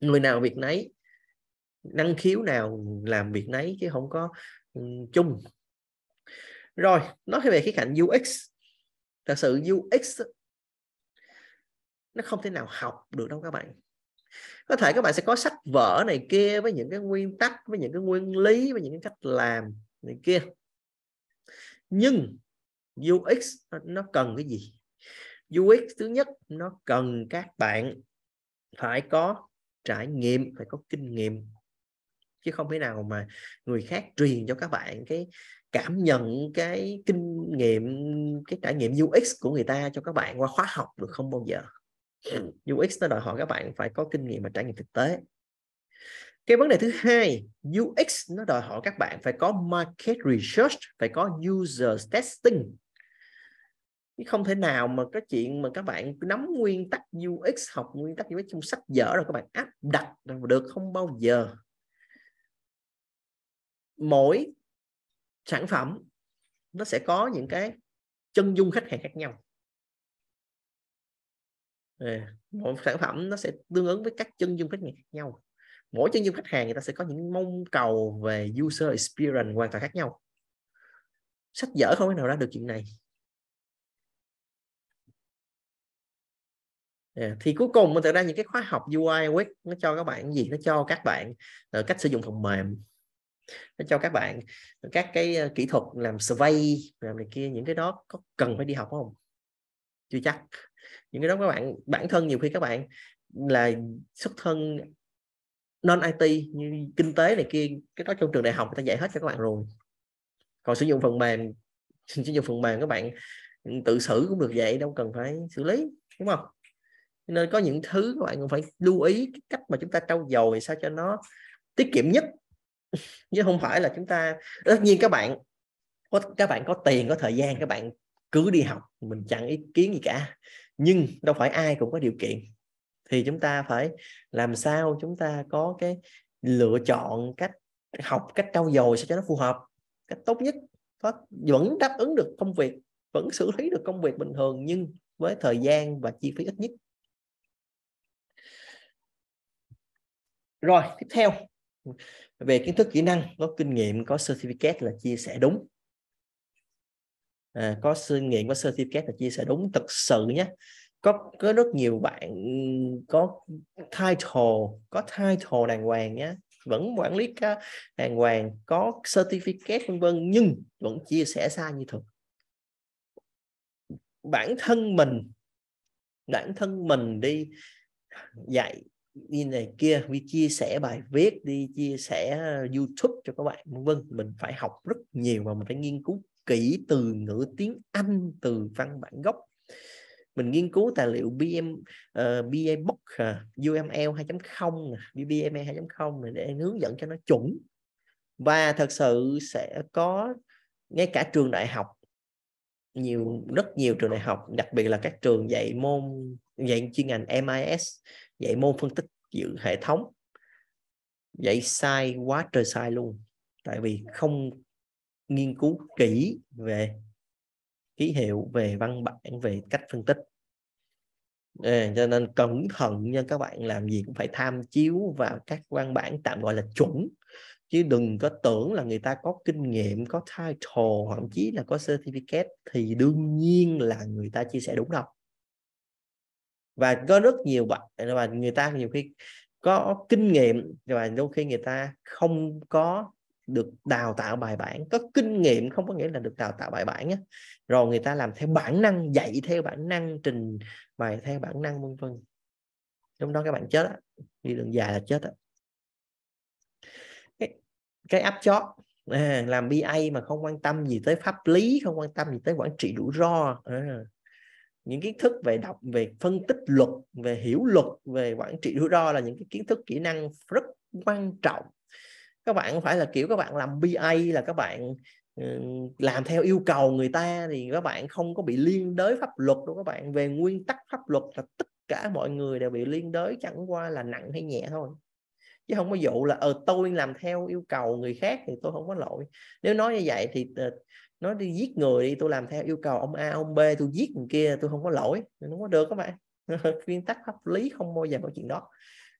người nào việc nấy năng khiếu nào làm việc nấy chứ không có ừ, chung rồi nói về khía cạnh UX thật sự UX nó không thể nào học được đâu các bạn có thể các bạn sẽ có sách vở này kia với những cái nguyên tắc với những cái nguyên lý với những cái cách làm này kia nhưng UX nó cần cái gì UX thứ nhất nó cần các bạn phải có trải nghiệm phải có kinh nghiệm chứ không thể nào mà người khác truyền cho các bạn cái cảm nhận cái kinh nghiệm cái trải nghiệm UX của người ta cho các bạn qua khóa học được không bao giờ UX nó đòi hỏi các bạn phải có kinh nghiệm và trải nghiệm thực tế cái vấn đề thứ hai UX nó đòi hỏi các bạn phải có market research phải có user testing không thể nào mà cái chuyện mà các bạn nắm nguyên tắc UX học nguyên tắc UX trong sách vở rồi các bạn áp đặt được không bao giờ mỗi sản phẩm nó sẽ có những cái chân dung khách hàng khác nhau ờ, một sản phẩm nó sẽ tương ứng với các chân dung khách hàng khác nhau mỗi chân dung khách hàng người ta sẽ có những mong cầu về user experience hoàn toàn khác nhau sách vở không thể nào ra được chuyện này ờ, thì cuối cùng mình tạo ra những cái khóa học UI web nó cho các bạn gì nó cho các bạn ờ, cách sử dụng phần mềm nó cho các bạn các cái ờ, kỹ thuật làm survey làm này kia những cái đó có cần phải đi học không chưa chắc những cái đó các bạn bản thân nhiều khi các bạn là xuất thân non IT như kinh tế này kia cái đó trong trường đại học người ta dạy hết cho các bạn rồi còn sử dụng phần mềm sử dụng phần mềm các bạn tự xử cũng được vậy đâu cần phải xử lý đúng không nên có những thứ các bạn phải lưu ý cái cách mà chúng ta trau dồi sao cho nó tiết kiệm nhất chứ không phải là chúng ta tất nhiên các bạn có các bạn có tiền có thời gian các bạn cứ đi học mình chẳng ý kiến gì cả nhưng đâu phải ai cũng có điều kiện thì chúng ta phải làm sao chúng ta có cái lựa chọn cách học cách trau dồi sao cho nó phù hợp cách tốt nhất vẫn đáp ứng được công việc vẫn xử lý được công việc bình thường nhưng với thời gian và chi phí ít nhất rồi tiếp theo về kiến thức kỹ năng có kinh nghiệm có certificate là chia sẻ đúng à, có kinh nghiệm có certificate là chia sẻ đúng thật sự nhé có có rất nhiều bạn có title có title đàng hoàng nhé vẫn quản lý cả đàng hoàng có certificate vân vân nhưng vẫn chia sẻ sai như thường bản thân mình bản thân mình đi dạy như này kia đi chia sẻ bài viết đi chia sẻ ờ, youtube cho các bạn vân vân mình phải học rất nhiều và mình phải nghiên cứu kỹ từ ngữ tiếng anh từ văn bản gốc mình nghiên cứu tài liệu BM uh, ờ, BA Book uh, UML 2.0 BBME 2.0 này để hướng dẫn cho nó chuẩn và thật sự sẽ có ngay cả trường đại học nhiều rất nhiều trường đại học đặc biệt là các trường dạy môn dạy chuyên ngành MIS dạy môn phân tích dự hệ thống dạy sai quá trời sai luôn tại vì không nghiên cứu kỹ về ký hiệu về văn bản về cách phân tích à, cho nên cẩn thận nha các bạn làm gì cũng phải tham chiếu vào các văn bản tạm gọi là chuẩn chứ đừng có tưởng là người ta có kinh nghiệm có title thậm chí là có certificate thì đương nhiên là người ta chia sẻ đúng đâu và có rất nhiều bạn và người ta nhiều khi có kinh nghiệm và đôi khi người ta không có được đào tạo bài bản có kinh nghiệm không có nghĩa là được đào tạo bài bản nhé rồi người ta làm theo bản năng dạy theo bản năng trình bày theo bản năng vân vân lúc đó các bạn chết á đi đường dài là chết á cái, cái áp chót à, làm BA mà không quan tâm gì tới pháp lý không quan tâm gì tới quản trị rủi ro à, những kiến thức về đọc về phân tích luật về hiểu luật về quản trị rủi ro là những cái kiến thức kỹ năng rất quan trọng các bạn phải là kiểu các bạn làm BA là các bạn ừ, làm theo yêu cầu người ta thì các bạn không có bị liên đới pháp luật đâu các bạn về nguyên tắc pháp luật là tất cả mọi người đều bị liên đới chẳng qua là nặng hay nhẹ thôi chứ không có dụ là ờ tôi làm theo yêu cầu người khác thì tôi không có lỗi nếu nói như vậy thì ờ, nó đi giết người đi tôi làm theo yêu cầu ông A ông B tôi giết người kia tôi không có lỗi nó có được các bạn nguyên tắc pháp lý không bao giờ có chuyện đó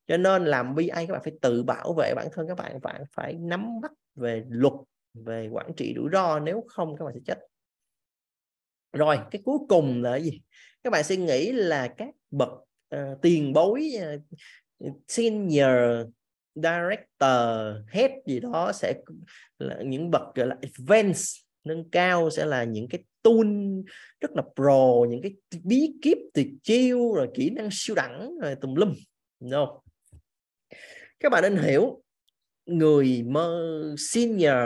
cho nên làm BI các bạn phải tự bảo vệ bản thân các bạn bạn phải nắm bắt về luật về quản trị rủi ro nếu không các bạn sẽ chết rồi cái cuối cùng là gì các bạn sẽ nghĩ là các bậc uh, tiền bối uh, senior director head gì đó sẽ là những bậc gọi là advanced nâng cao sẽ là những cái tool rất là pro những cái bí kíp tuyệt chiêu rồi kỹ năng siêu đẳng rồi tùm lum no các bạn nên hiểu người mơ senior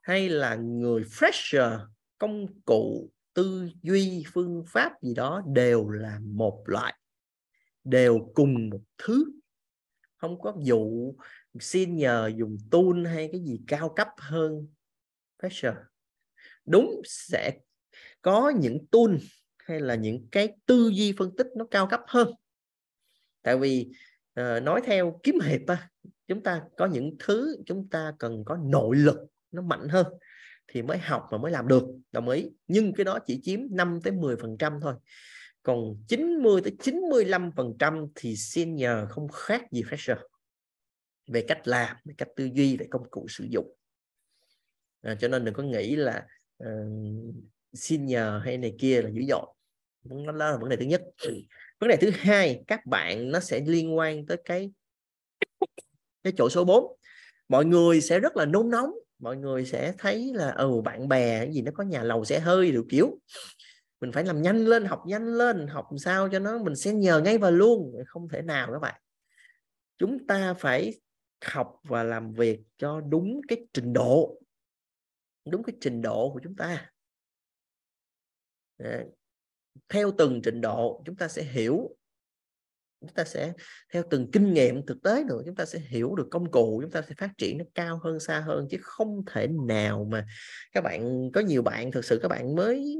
hay là người fresher công cụ tư duy phương pháp gì đó đều là một loại đều cùng một thứ không có vụ xin nhờ dùng tool hay cái gì cao cấp hơn pressure đúng sẽ có những tool hay là những cái tư duy phân tích nó cao cấp hơn tại vì uh, nói theo kiếm hiệp à, chúng ta có những thứ chúng ta cần có nội lực nó mạnh hơn thì mới học và mới làm được đồng ý nhưng cái đó chỉ chiếm 5 tới 10 phần trăm thôi còn 90 tới 95 phần trăm thì senior không khác gì fresher về cách làm về cách tư duy về công cụ sử dụng à, cho nên đừng có nghĩ là uh, xin nhờ hay này kia là dữ dội đó là vấn đề thứ nhất vấn đề thứ hai các bạn nó sẽ liên quan tới cái cái chỗ số 4 mọi người sẽ rất là nôn nóng mọi người sẽ thấy là ừ bạn bè cái gì nó có nhà lầu sẽ hơi điều kiểu mình phải làm nhanh lên học nhanh lên học sao cho nó mình sẽ nhờ ngay vào luôn không thể nào các bạn chúng ta phải học và làm việc cho đúng cái trình độ đúng cái trình độ của chúng ta Đấy. theo từng trình độ chúng ta sẽ hiểu chúng ta sẽ theo từng kinh nghiệm thực tế nữa chúng ta sẽ hiểu được công cụ chúng ta sẽ phát triển nó cao hơn xa hơn chứ không thể nào mà các bạn có nhiều bạn thực sự các bạn mới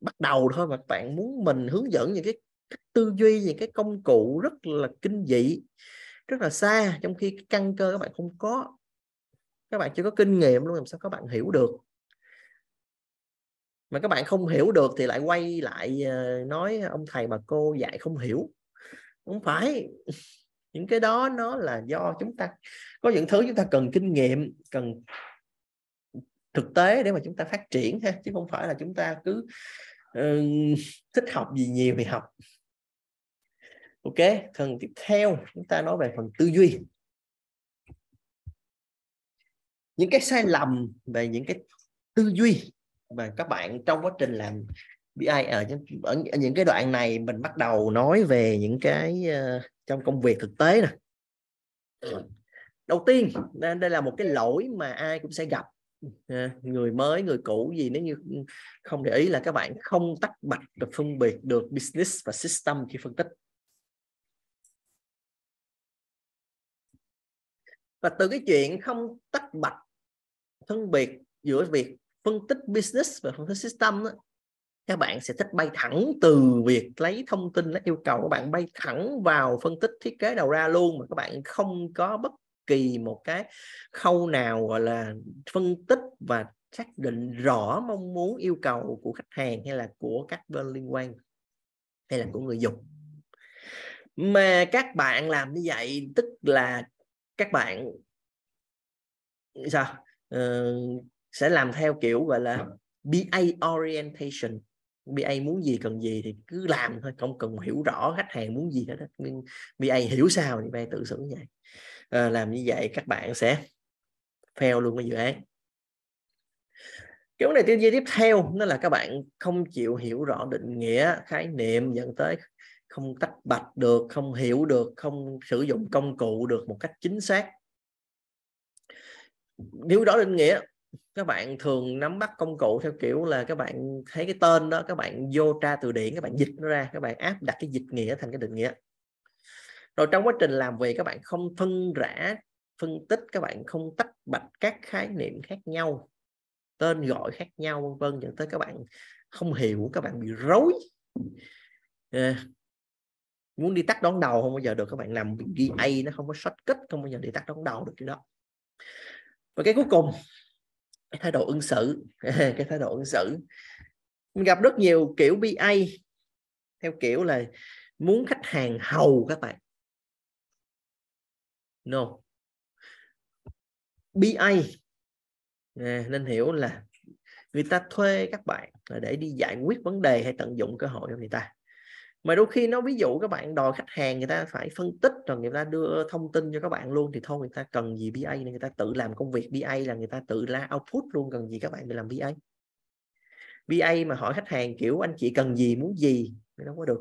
bắt đầu thôi mà các bạn muốn mình hướng dẫn những cái tư duy những cái công cụ rất là kinh dị rất là xa trong khi căn cơ các bạn không có các bạn chưa có kinh nghiệm luôn làm sao các bạn hiểu được mà các bạn không hiểu được thì lại quay lại ờ, nói ông thầy bà cô dạy không hiểu không phải những cái đó nó là do chúng ta có những thứ chúng ta cần kinh nghiệm cần thực tế để mà chúng ta phát triển ha chứ không phải là chúng ta cứ uh, thích học gì nhiều thì học ok phần tiếp theo chúng ta nói về phần tư duy những cái sai lầm về những cái tư duy mà các bạn trong quá trình làm BI ờ, ở, ở những cái đoạn này mình bắt đầu nói về những cái ờ, trong công việc thực tế nè đầu tiên đây là một cái lỗi mà ai cũng sẽ gặp à, người mới người cũ gì nếu như không để ý là các bạn không tách bạch được phân biệt được business và system khi phân tích và từ cái chuyện không tách bạch phân biệt giữa việc phân tích business và phân tích system đó, các bạn sẽ thích bay thẳng từ việc lấy thông tin nó yêu cầu các bạn bay thẳng vào phân tích thiết kế đầu ra luôn mà các bạn không có bất kỳ một cái khâu nào gọi là phân tích và xác định rõ mong muốn yêu cầu của khách hàng hay là của các bên liên quan hay là của người dùng mà các bạn làm như vậy tức là các bạn sao uh, sẽ làm theo kiểu gọi là vâng. BA orientation BA muốn gì cần gì thì cứ làm thôi không cần hiểu rõ khách hàng muốn gì hết nhưng BA hiểu sao thì BA tự xử như vậy à, làm như vậy các bạn sẽ fail luôn cái dự án cái vấn đề tiêu diệt tiếp theo nó là các bạn không chịu hiểu rõ định nghĩa khái niệm dẫn tới không tách bạch được không hiểu được không sử dụng công cụ được một cách chính xác nếu đó định nghĩa các bạn thường nắm bắt công cụ theo kiểu là các bạn thấy cái tên đó các bạn vô tra từ điển các bạn dịch nó ra các bạn áp đặt cái dịch nghĩa thành cái định nghĩa rồi trong quá trình làm việc các bạn không phân rã phân tích các bạn không tách bạch các khái niệm khác nhau tên gọi khác nhau vân vân dẫn tới các bạn không hiểu các bạn bị rối à, muốn đi tắt đón đầu không bao giờ được các bạn làm việc GA nó không có shortcut không bao giờ đi tắt đón đầu được cái đó và cái cuối cùng cái thái độ ứng xử cái thái độ ứng xử mình gặp rất nhiều kiểu BA theo kiểu là muốn khách hàng hầu các bạn no BA à, nên hiểu là người ta thuê các bạn là để đi giải quyết vấn đề hay tận dụng cơ hội cho người ta mà đôi khi nó ví dụ các bạn đòi khách hàng người ta phải phân tích rồi người ta đưa thông tin cho các bạn luôn thì thôi người ta cần gì BA nên người ta tự làm công việc BA là người ta tự ra output luôn cần gì các bạn để làm BA BA mà hỏi khách hàng kiểu anh chị cần gì muốn gì thì đâu có được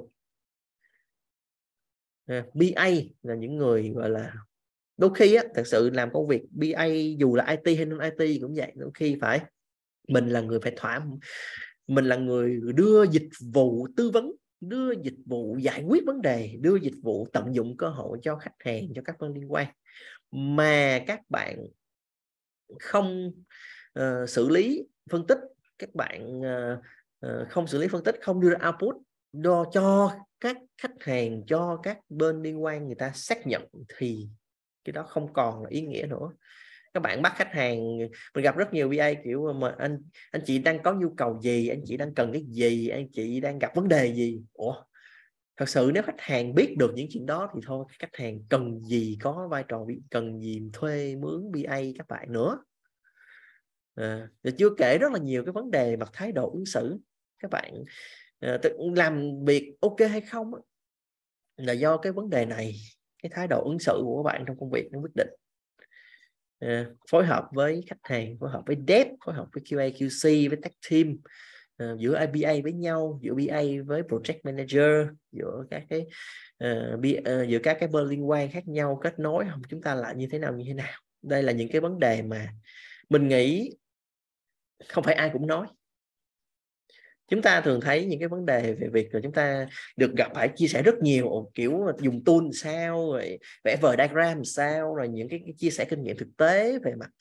BA là những người gọi là đôi khi á thật sự làm công việc BA dù là IT hay non IT cũng vậy đôi khi phải mình là người phải thỏa mình là người đưa dịch vụ tư vấn đưa dịch vụ giải quyết vấn đề đưa dịch vụ tận dụng cơ hội cho khách hàng cho các bên liên quan mà các bạn không uh, xử lý phân tích các bạn uh, không xử lý phân tích không đưa ra output đo cho các khách hàng cho các bên liên quan người ta xác nhận thì cái đó không còn là ý nghĩa nữa các bạn bắt khách hàng mình gặp rất nhiều VA kiểu mà anh anh chị đang có nhu cầu gì anh chị đang cần cái gì anh chị đang gặp vấn đề gì ủa thật sự nếu khách hàng biết được những chuyện đó thì thôi khách hàng cần gì có vai trò cần gì thuê mướn BA các bạn nữa à, chưa kể rất là nhiều cái vấn đề mặt thái độ ứng xử các bạn à, làm việc ok hay không là do cái vấn đề này cái thái độ ứng xử của các bạn trong công việc nó quyết định Ờ, phối hợp với khách hàng phối hợp với dev phối hợp với QA QC với tech team ờ, giữa IBA với nhau giữa BA với project manager giữa các cái uh, B, uh, giữa các cái bên liên quan khác nhau kết nối không chúng ta lại như thế nào như thế nào đây là những cái vấn đề mà mình nghĩ không phải ai cũng nói chúng ta thường thấy những cái vấn đề về việc là chúng ta được gặp phải chia sẻ rất nhiều kiểu dùng tool sao rồi vẽ vời diagram sao rồi những cái, cái chia sẻ kinh nghiệm thực tế về mặt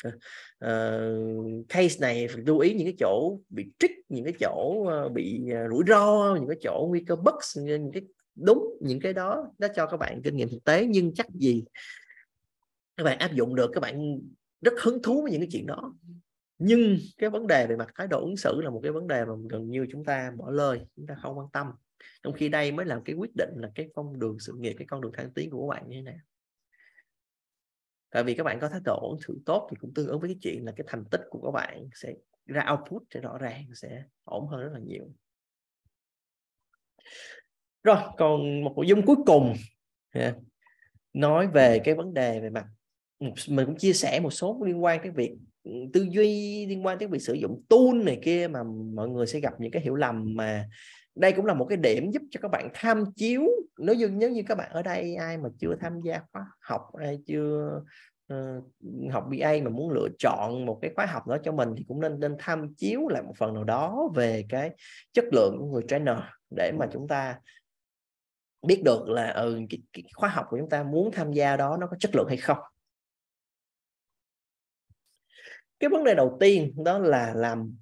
uh, case này phải lưu ý những cái chỗ bị trick những cái chỗ ờ, bị rủi ro những cái chỗ nguy cơ bất những cái đúng những cái đó nó cho các bạn kinh nghiệm thực tế nhưng chắc gì các bạn áp dụng được các bạn rất hứng thú với những cái chuyện đó nhưng cái vấn đề về mặt thái độ ứng xử là một cái vấn đề mà gần như chúng ta bỏ lơi chúng ta không quan tâm trong khi đây mới làm cái quyết định là cái con đường sự nghiệp cái con đường thăng tiến của các bạn như thế nào tại vì các bạn có thái độ ứng xử tốt thì cũng tương ứng với cái chuyện là cái thành tích của các bạn sẽ ra output sẽ rõ ràng sẽ ổn hơn rất là nhiều rồi còn một nội dung cuối cùng dạ. nói về cái vấn đề về mặt mình cũng chia sẻ một số liên quan cái việc tư duy liên quan tới việc sử dụng tool này kia mà mọi người sẽ gặp những cái hiểu lầm mà đây cũng là một cái điểm giúp cho các bạn tham chiếu nếu như nếu như các bạn ở đây ai mà chưa tham gia khóa học ai chưa uh, học BA mà muốn lựa chọn một cái khóa học đó cho mình thì cũng nên nên tham chiếu lại một phần nào đó về cái chất lượng của người trainer để mà chúng ta biết được là ừ, cái, cái khóa học của chúng ta muốn tham gia đó nó có chất lượng hay không cái vấn đề đầu tiên đó là làm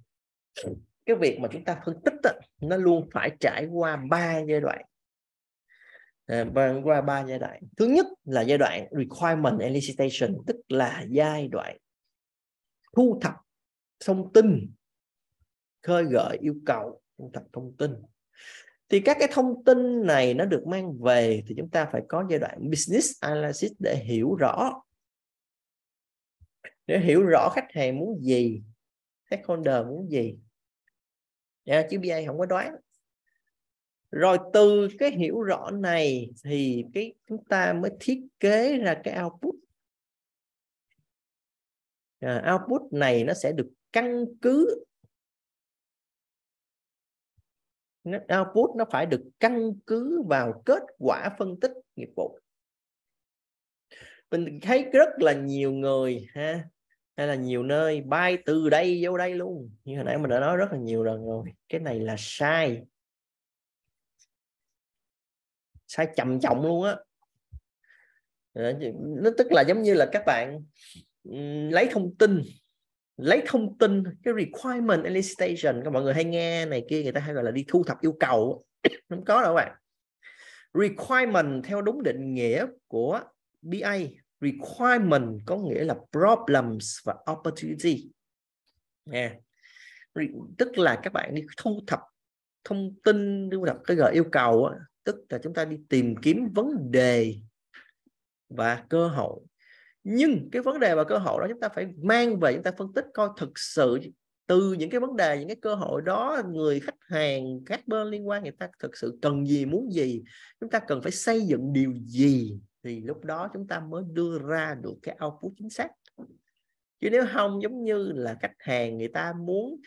cái việc mà chúng ta phân tích đó, nó luôn phải trải qua ba giai đoạn à, qua ba giai đoạn thứ nhất là giai đoạn requirement elicitation tức là giai đoạn thu thập thông tin khơi gợi yêu cầu thu thập thông tin thì các cái thông tin này nó được mang về thì chúng ta phải có giai đoạn business analysis để hiểu rõ để hiểu rõ khách hàng muốn gì stakeholder muốn gì yeah, dạ, chứ BA không có đoán rồi từ cái hiểu rõ này thì cái chúng ta mới thiết kế ra cái output à, output này nó sẽ được căn cứ output nó phải được căn cứ vào kết quả phân tích nghiệp vụ mình thấy rất là nhiều người ha hay là nhiều nơi bay từ đây vô đây luôn như hồi nãy mình đã nói rất là nhiều lần rồi cái này là sai sai trầm trọng luôn á nó tức là giống như là các bạn lấy thông tin lấy thông tin cái requirement elicitation các mọi người hay nghe này kia người ta hay gọi là đi thu thập yêu cầu không có đâu bạn requirement theo đúng định nghĩa của BA requirement có nghĩa là problems và opportunity nè yeah. tức là các bạn đi thu thập thông tin thu thập cái gọi yêu cầu đó. tức là chúng ta đi tìm kiếm vấn đề và cơ hội nhưng cái vấn đề và cơ hội đó chúng ta phải mang về chúng ta phân tích coi thực sự từ những cái vấn đề những cái cơ hội đó người khách hàng các bên liên quan người ta thực sự cần gì muốn gì chúng ta cần phải xây dựng điều gì thì lúc đó chúng ta mới đưa ra được cái output chính xác chứ nếu không giống như là khách hàng người ta muốn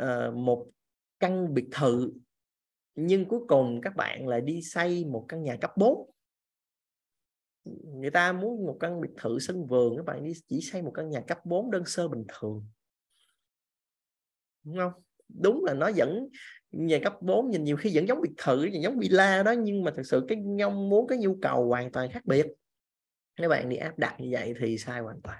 uh, một căn biệt thự nhưng cuối cùng các bạn lại đi xây một căn nhà cấp 4 người ta muốn một căn biệt thự sân vườn các bạn đi chỉ xây một căn nhà cấp 4 đơn sơ bình thường đúng không đúng là nó vẫn về cấp 4 nhìn nhiều khi vẫn giống biệt thự nhìn giống villa đó nhưng mà thực sự cái mong muốn cái nhu cầu hoàn toàn khác biệt nếu bạn đi áp đặt như vậy thì sai hoàn toàn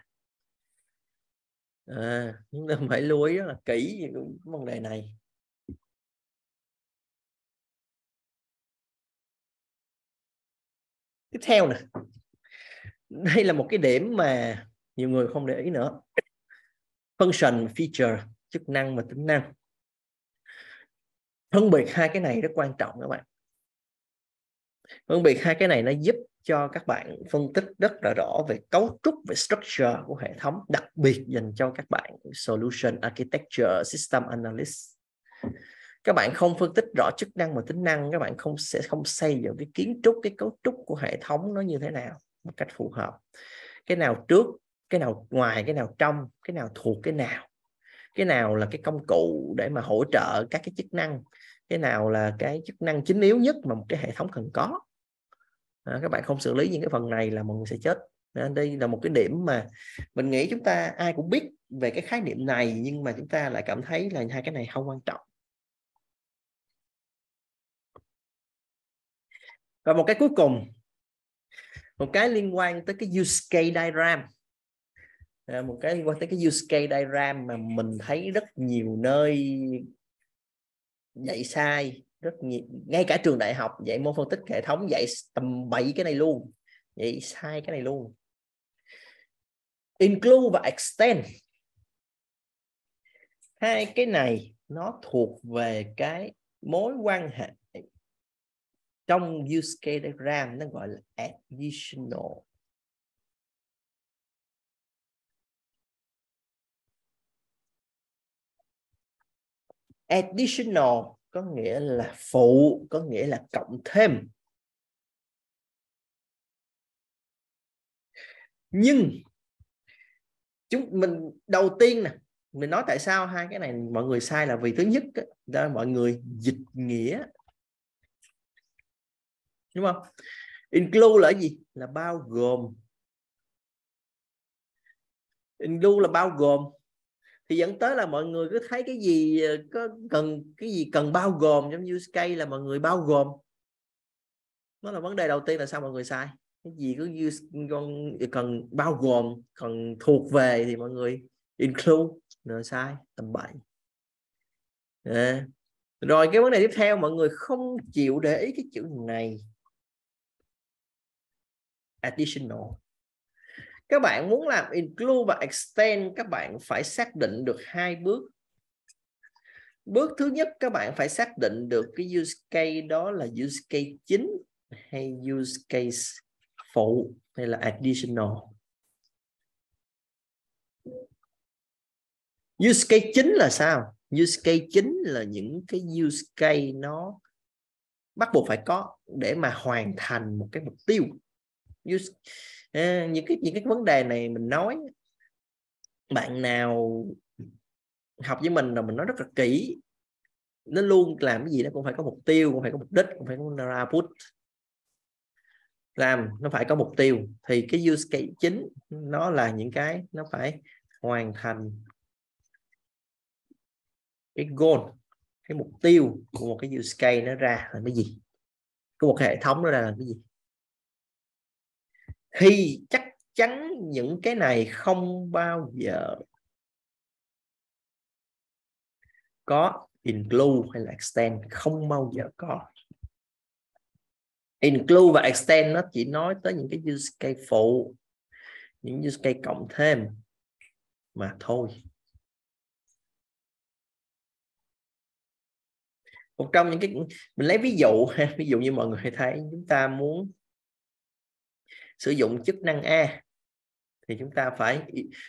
à, chúng ta phải lưu ý rất là kỹ vấn đề này tiếp theo nè đây là một cái điểm mà nhiều người không để ý nữa function feature chức năng và tính năng phân biệt hai cái này rất quan trọng các bạn phân biệt hai cái này nó giúp cho các bạn phân tích rất là rõ về cấu trúc về structure của hệ thống đặc biệt dành cho các bạn solution architecture system analyst các bạn không phân tích rõ chức năng và tính năng các bạn không sẽ không xây dựng cái kiến trúc cái cấu trúc của hệ thống nó như thế nào một cách phù hợp cái nào trước cái nào ngoài cái nào trong cái nào thuộc cái nào cái nào là cái công cụ để mà hỗ trợ các cái chức năng cái nào là cái chức năng chính yếu nhất mà một cái hệ thống cần có à, các bạn không xử lý những cái phần này là mọi người sẽ chết à, đây là một cái điểm mà mình nghĩ chúng ta ai cũng biết về cái khái niệm này nhưng mà chúng ta lại cảm thấy là hai cái này không quan trọng và một cái cuối cùng một cái liên quan tới cái use case diagram à, một cái liên quan tới cái use case diagram mà mình thấy rất nhiều nơi dạy sai rất nhiều ngay cả trường đại học dạy môn phân tích hệ thống dạy tầm 7 cái này luôn dạy sai cái này luôn include và extend hai cái này nó thuộc về cái mối quan hệ trong use diagram nó gọi là additional additional có nghĩa là phụ có nghĩa là cộng thêm nhưng chúng mình đầu tiên nè mình nói tại sao hai cái này mọi người sai là vì thứ nhất đó mọi người dịch nghĩa đúng không include là gì là bao gồm include là bao gồm thì dẫn tới là mọi người cứ thấy cái gì ờ, có cần cái gì cần bao gồm trong use case là mọi người bao gồm nó là vấn đề đầu tiên là sao mọi người sai cái gì cứ use con cần bao gồm cần thuộc về thì mọi người include là sai tầm bậy à. rồi cái vấn đề tiếp theo mọi người không chịu để ý cái chữ này additional các bạn muốn làm include và extend các bạn phải xác định được hai bước bước thứ nhất các bạn phải xác định được cái use case đó là use case chính hay use case phụ hay là additional use case chính là sao use case chính là những cái use case nó bắt buộc phải có để mà hoàn thành một cái mục tiêu use à, những cái những cái vấn đề này mình nói bạn nào học với mình rồi mình nói rất là kỹ nó luôn làm cái gì nó cũng phải có mục tiêu cũng phải có mục đích cũng phải có output làm nó phải có mục tiêu thì cái use case chính nó là những cái nó phải hoàn thành cái goal cái mục tiêu của một cái use case nó ra là cái gì của một cái hệ thống nó ra là cái gì thì chắc chắn những cái này không bao giờ có include hay là extend không bao giờ có include và extend nó chỉ nói tới những cái use case phụ những use case cộng thêm mà thôi một trong những cái mình lấy ví dụ ví dụ như mọi người thấy chúng ta muốn sử dụng chức năng A thì chúng ta phải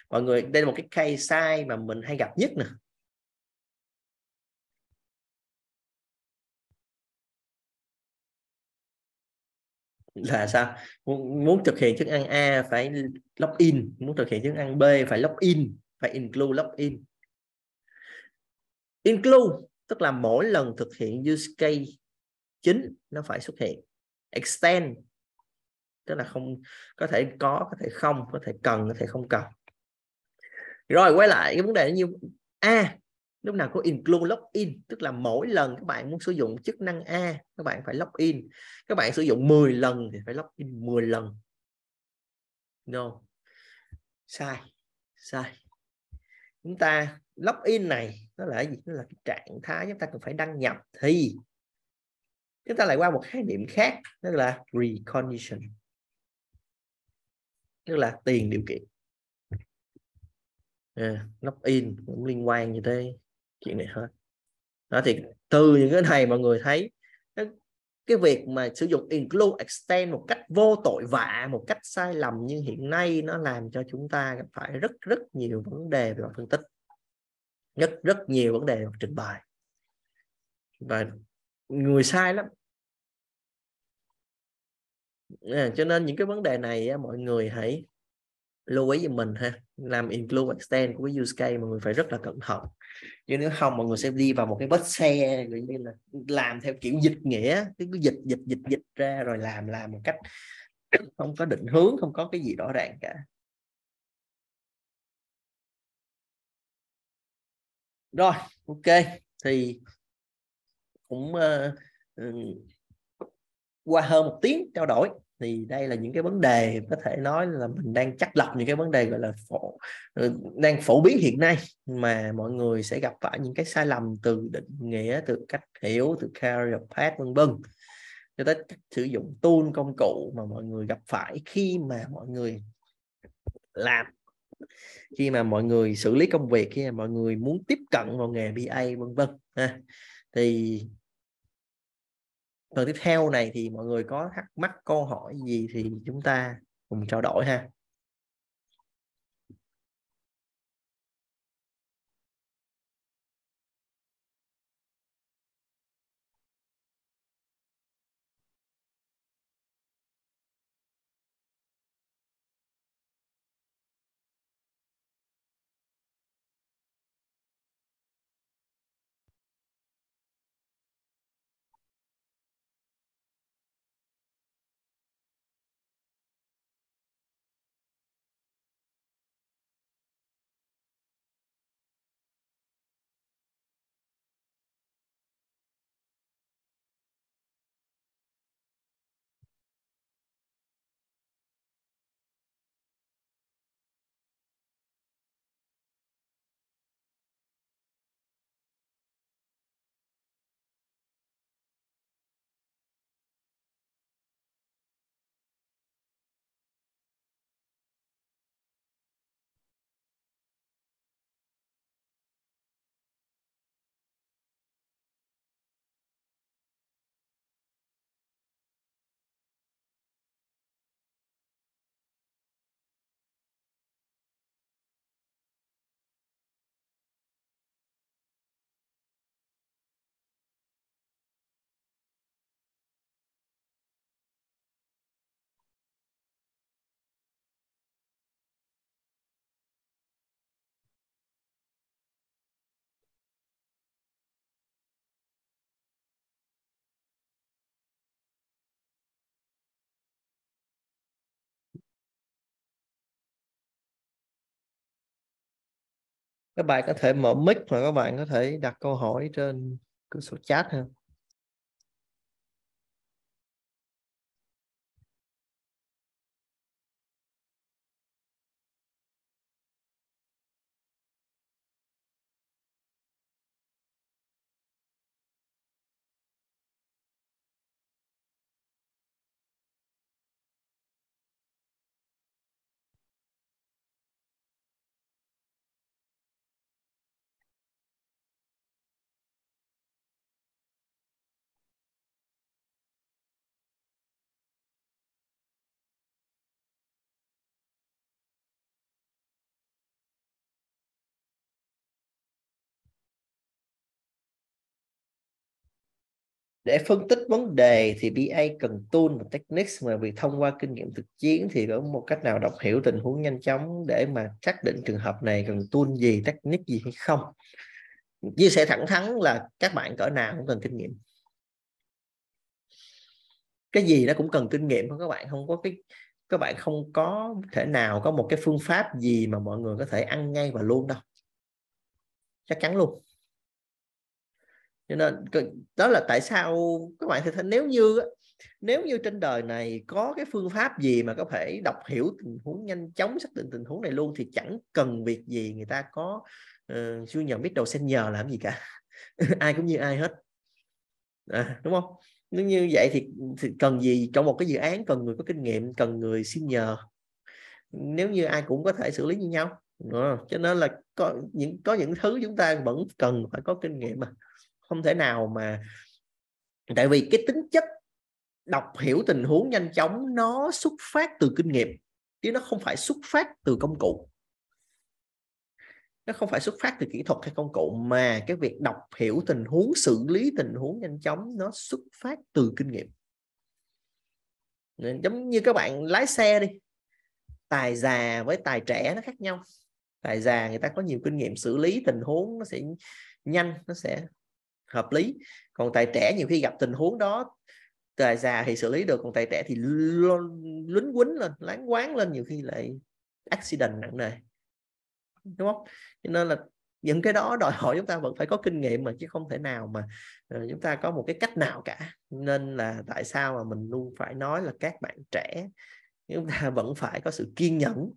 mọi người đây là một cái case sai mà mình hay gặp nhất nè là sao muốn, muốn thực hiện chức năng A phải login muốn thực hiện chức năng B phải login phải include login include tức là mỗi lần thực hiện use case chính nó phải xuất hiện extend tức là không có thể có có thể không có thể cần có thể không cần rồi quay lại cái vấn đề như a lúc nào có include login tức là mỗi lần các bạn muốn sử dụng chức năng a các bạn phải login các bạn sử dụng 10 lần thì phải login 10 lần no sai sai chúng ta login này nó là gì nó là cái trạng thái chúng ta cần phải đăng nhập thì chúng ta lại qua một khái niệm khác tức là recondition tức là tiền điều kiện à, in cũng liên quan như thế chuyện này thôi. đó thì từ những cái này mọi người thấy cái việc mà sử dụng include extend một cách vô tội vạ một cách sai lầm như hiện nay nó làm cho chúng ta gặp phải rất rất nhiều vấn đề về phân tích rất rất nhiều vấn đề về trình bày và người sai lắm à, cho nên những cái vấn đề này mọi người hãy lưu ý cho mình ha làm include extend của cái use case mọi người phải rất là cẩn thận chứ nếu không mọi người sẽ đi vào một cái vết xe gọi như là làm theo kiểu dịch nghĩa cái cứ dịch dịch dịch dịch ra rồi làm làm một cách không có định hướng không có cái gì rõ ràng cả rồi ok thì cũng uh, qua hơn một tiếng trao đổi thì đây là những cái vấn đề có thể nói là mình đang chắc lọc những cái vấn đề gọi là phổ ừ, đang phổ biến hiện nay mà mọi người sẽ gặp phải những cái sai lầm từ định nghĩa từ cách hiểu từ career path vân vân cho tới cách sử dụng tool công cụ mà mọi người gặp phải khi mà mọi người làm khi mà mọi người xử lý công việc khi mà mọi người muốn tiếp cận vào nghề BA vân vân ha thì phần tiếp theo này thì mọi người có thắc mắc câu hỏi gì thì chúng ta cùng trao đổi ha các bạn có thể mở mic và các bạn có thể đặt câu hỏi trên cửa sổ chat ha để phân tích vấn đề thì BA cần tool và techniques mà việc thông qua kinh nghiệm thực chiến thì có một cách nào đọc hiểu tình huống nhanh chóng để mà xác định trường hợp này cần tool gì technique gì hay không chia sẻ thẳng thắn là các bạn cỡ nào cũng cần kinh nghiệm cái gì nó cũng cần kinh nghiệm không các bạn không có cái các bạn không có thể nào có một cái phương pháp gì mà mọi người có thể ăn ngay và luôn đâu chắc chắn luôn cho nên đó là tại sao các bạn thử nếu như nếu như trên đời này có cái phương pháp gì mà có thể đọc hiểu tình huống nhanh chóng xác định tình huống này luôn thì chẳng cần việc gì người ta có ờ, uh, nhận biết đầu sen nhờ làm gì cả ai cũng như ai hết à, đúng không nếu như vậy thì, thì cần gì trong một cái dự án cần người có kinh nghiệm cần người xin nhờ nếu như ai cũng có thể xử lý như nhau à, cho nên là có những có những thứ chúng ta vẫn cần phải có kinh nghiệm mà không thể nào mà tại vì cái tính chất đọc hiểu tình huống nhanh chóng nó xuất phát từ kinh nghiệm chứ nó không phải xuất phát từ công cụ nó không phải xuất phát từ kỹ thuật hay công cụ mà cái việc đọc hiểu tình huống xử lý tình huống nhanh chóng nó xuất phát từ kinh nghiệm giống như các bạn lái xe đi tài già với tài trẻ nó khác nhau tài già người ta có nhiều kinh nghiệm xử lý tình huống nó sẽ nhanh nó sẽ hợp lý còn tài trẻ nhiều khi gặp tình huống đó tài già thì xử lý được còn tài trẻ thì lính quýnh lên láng quán lên nhiều khi lại accident nặng nề đúng không cho nên là những cái đó đòi hỏi chúng ta vẫn phải có kinh nghiệm mà chứ không thể nào mà ờ, chúng ta có một cái cách nào cả nên là tại sao mà mình luôn phải nói là các bạn trẻ chúng ta vẫn phải có sự kiên nhẫn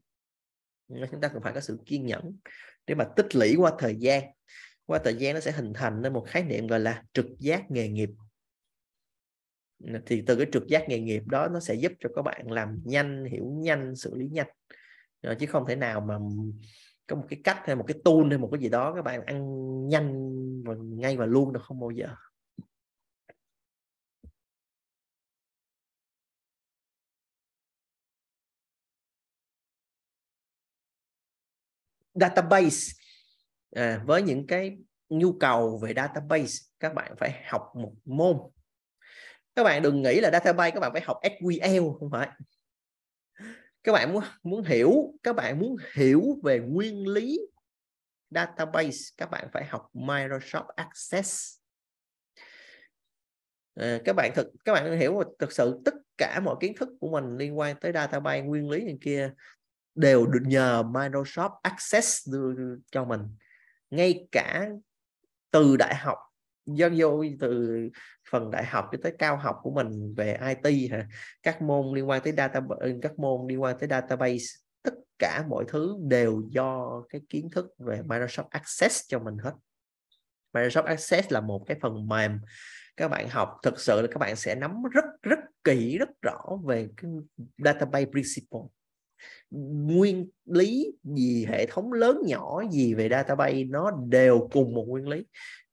chúng ta cần phải có sự kiên nhẫn để mà tích lũy qua thời gian qua thời gian nó sẽ hình thành nên một khái niệm gọi là trực giác nghề nghiệp thì từ cái trực giác nghề nghiệp đó nó sẽ giúp cho các bạn làm nhanh hiểu nhanh xử lý nhanh ờ, chứ không thể nào mà có một cái cách hay một cái tool hay một cái gì đó các bạn ăn nhanh và ngay và luôn được không bao giờ database à, với những cái nhu cầu về database các bạn phải học một môn các bạn đừng nghĩ là database các bạn phải học SQL không phải các bạn muốn muốn hiểu các bạn muốn hiểu về nguyên lý database các bạn phải học Microsoft Access à, các bạn thực các bạn hiểu thực sự tất cả mọi kiến thức của mình liên quan tới database nguyên lý này kia đều được nhờ Microsoft Access đưa cho mình ngay cả từ đại học do vô từ phần đại học cho tới cao học của mình về IT hả các môn liên quan tới data các môn liên quan tới database tất cả mọi thứ đều do cái kiến thức về Microsoft Access cho mình hết Microsoft Access là một cái phần mềm các bạn học thực sự là các bạn sẽ nắm rất rất kỹ rất rõ về cái database principle nguyên lý gì hệ thống lớn nhỏ gì về database nó đều cùng một nguyên lý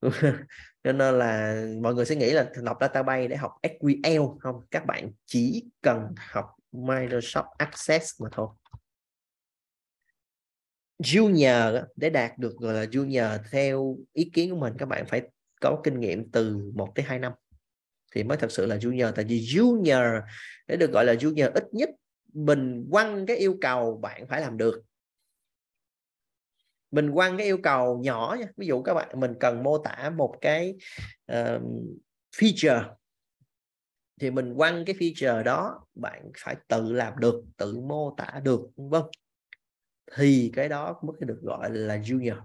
cho nên là mọi người sẽ nghĩ là học database để học SQL không các bạn chỉ cần học Microsoft Access mà thôi junior để đạt được gọi là junior theo ý kiến của mình các bạn phải có kinh nghiệm từ 1 tới 2 năm thì mới thật sự là junior tại vì junior để được gọi là junior ít nhất mình quăng cái yêu cầu bạn phải làm được mình quăng cái yêu cầu nhỏ nha ví dụ các bạn mình cần mô tả một cái uh, feature thì mình quăng cái feature đó bạn phải tự làm được tự mô tả được vâng thì cái đó mới được gọi là junior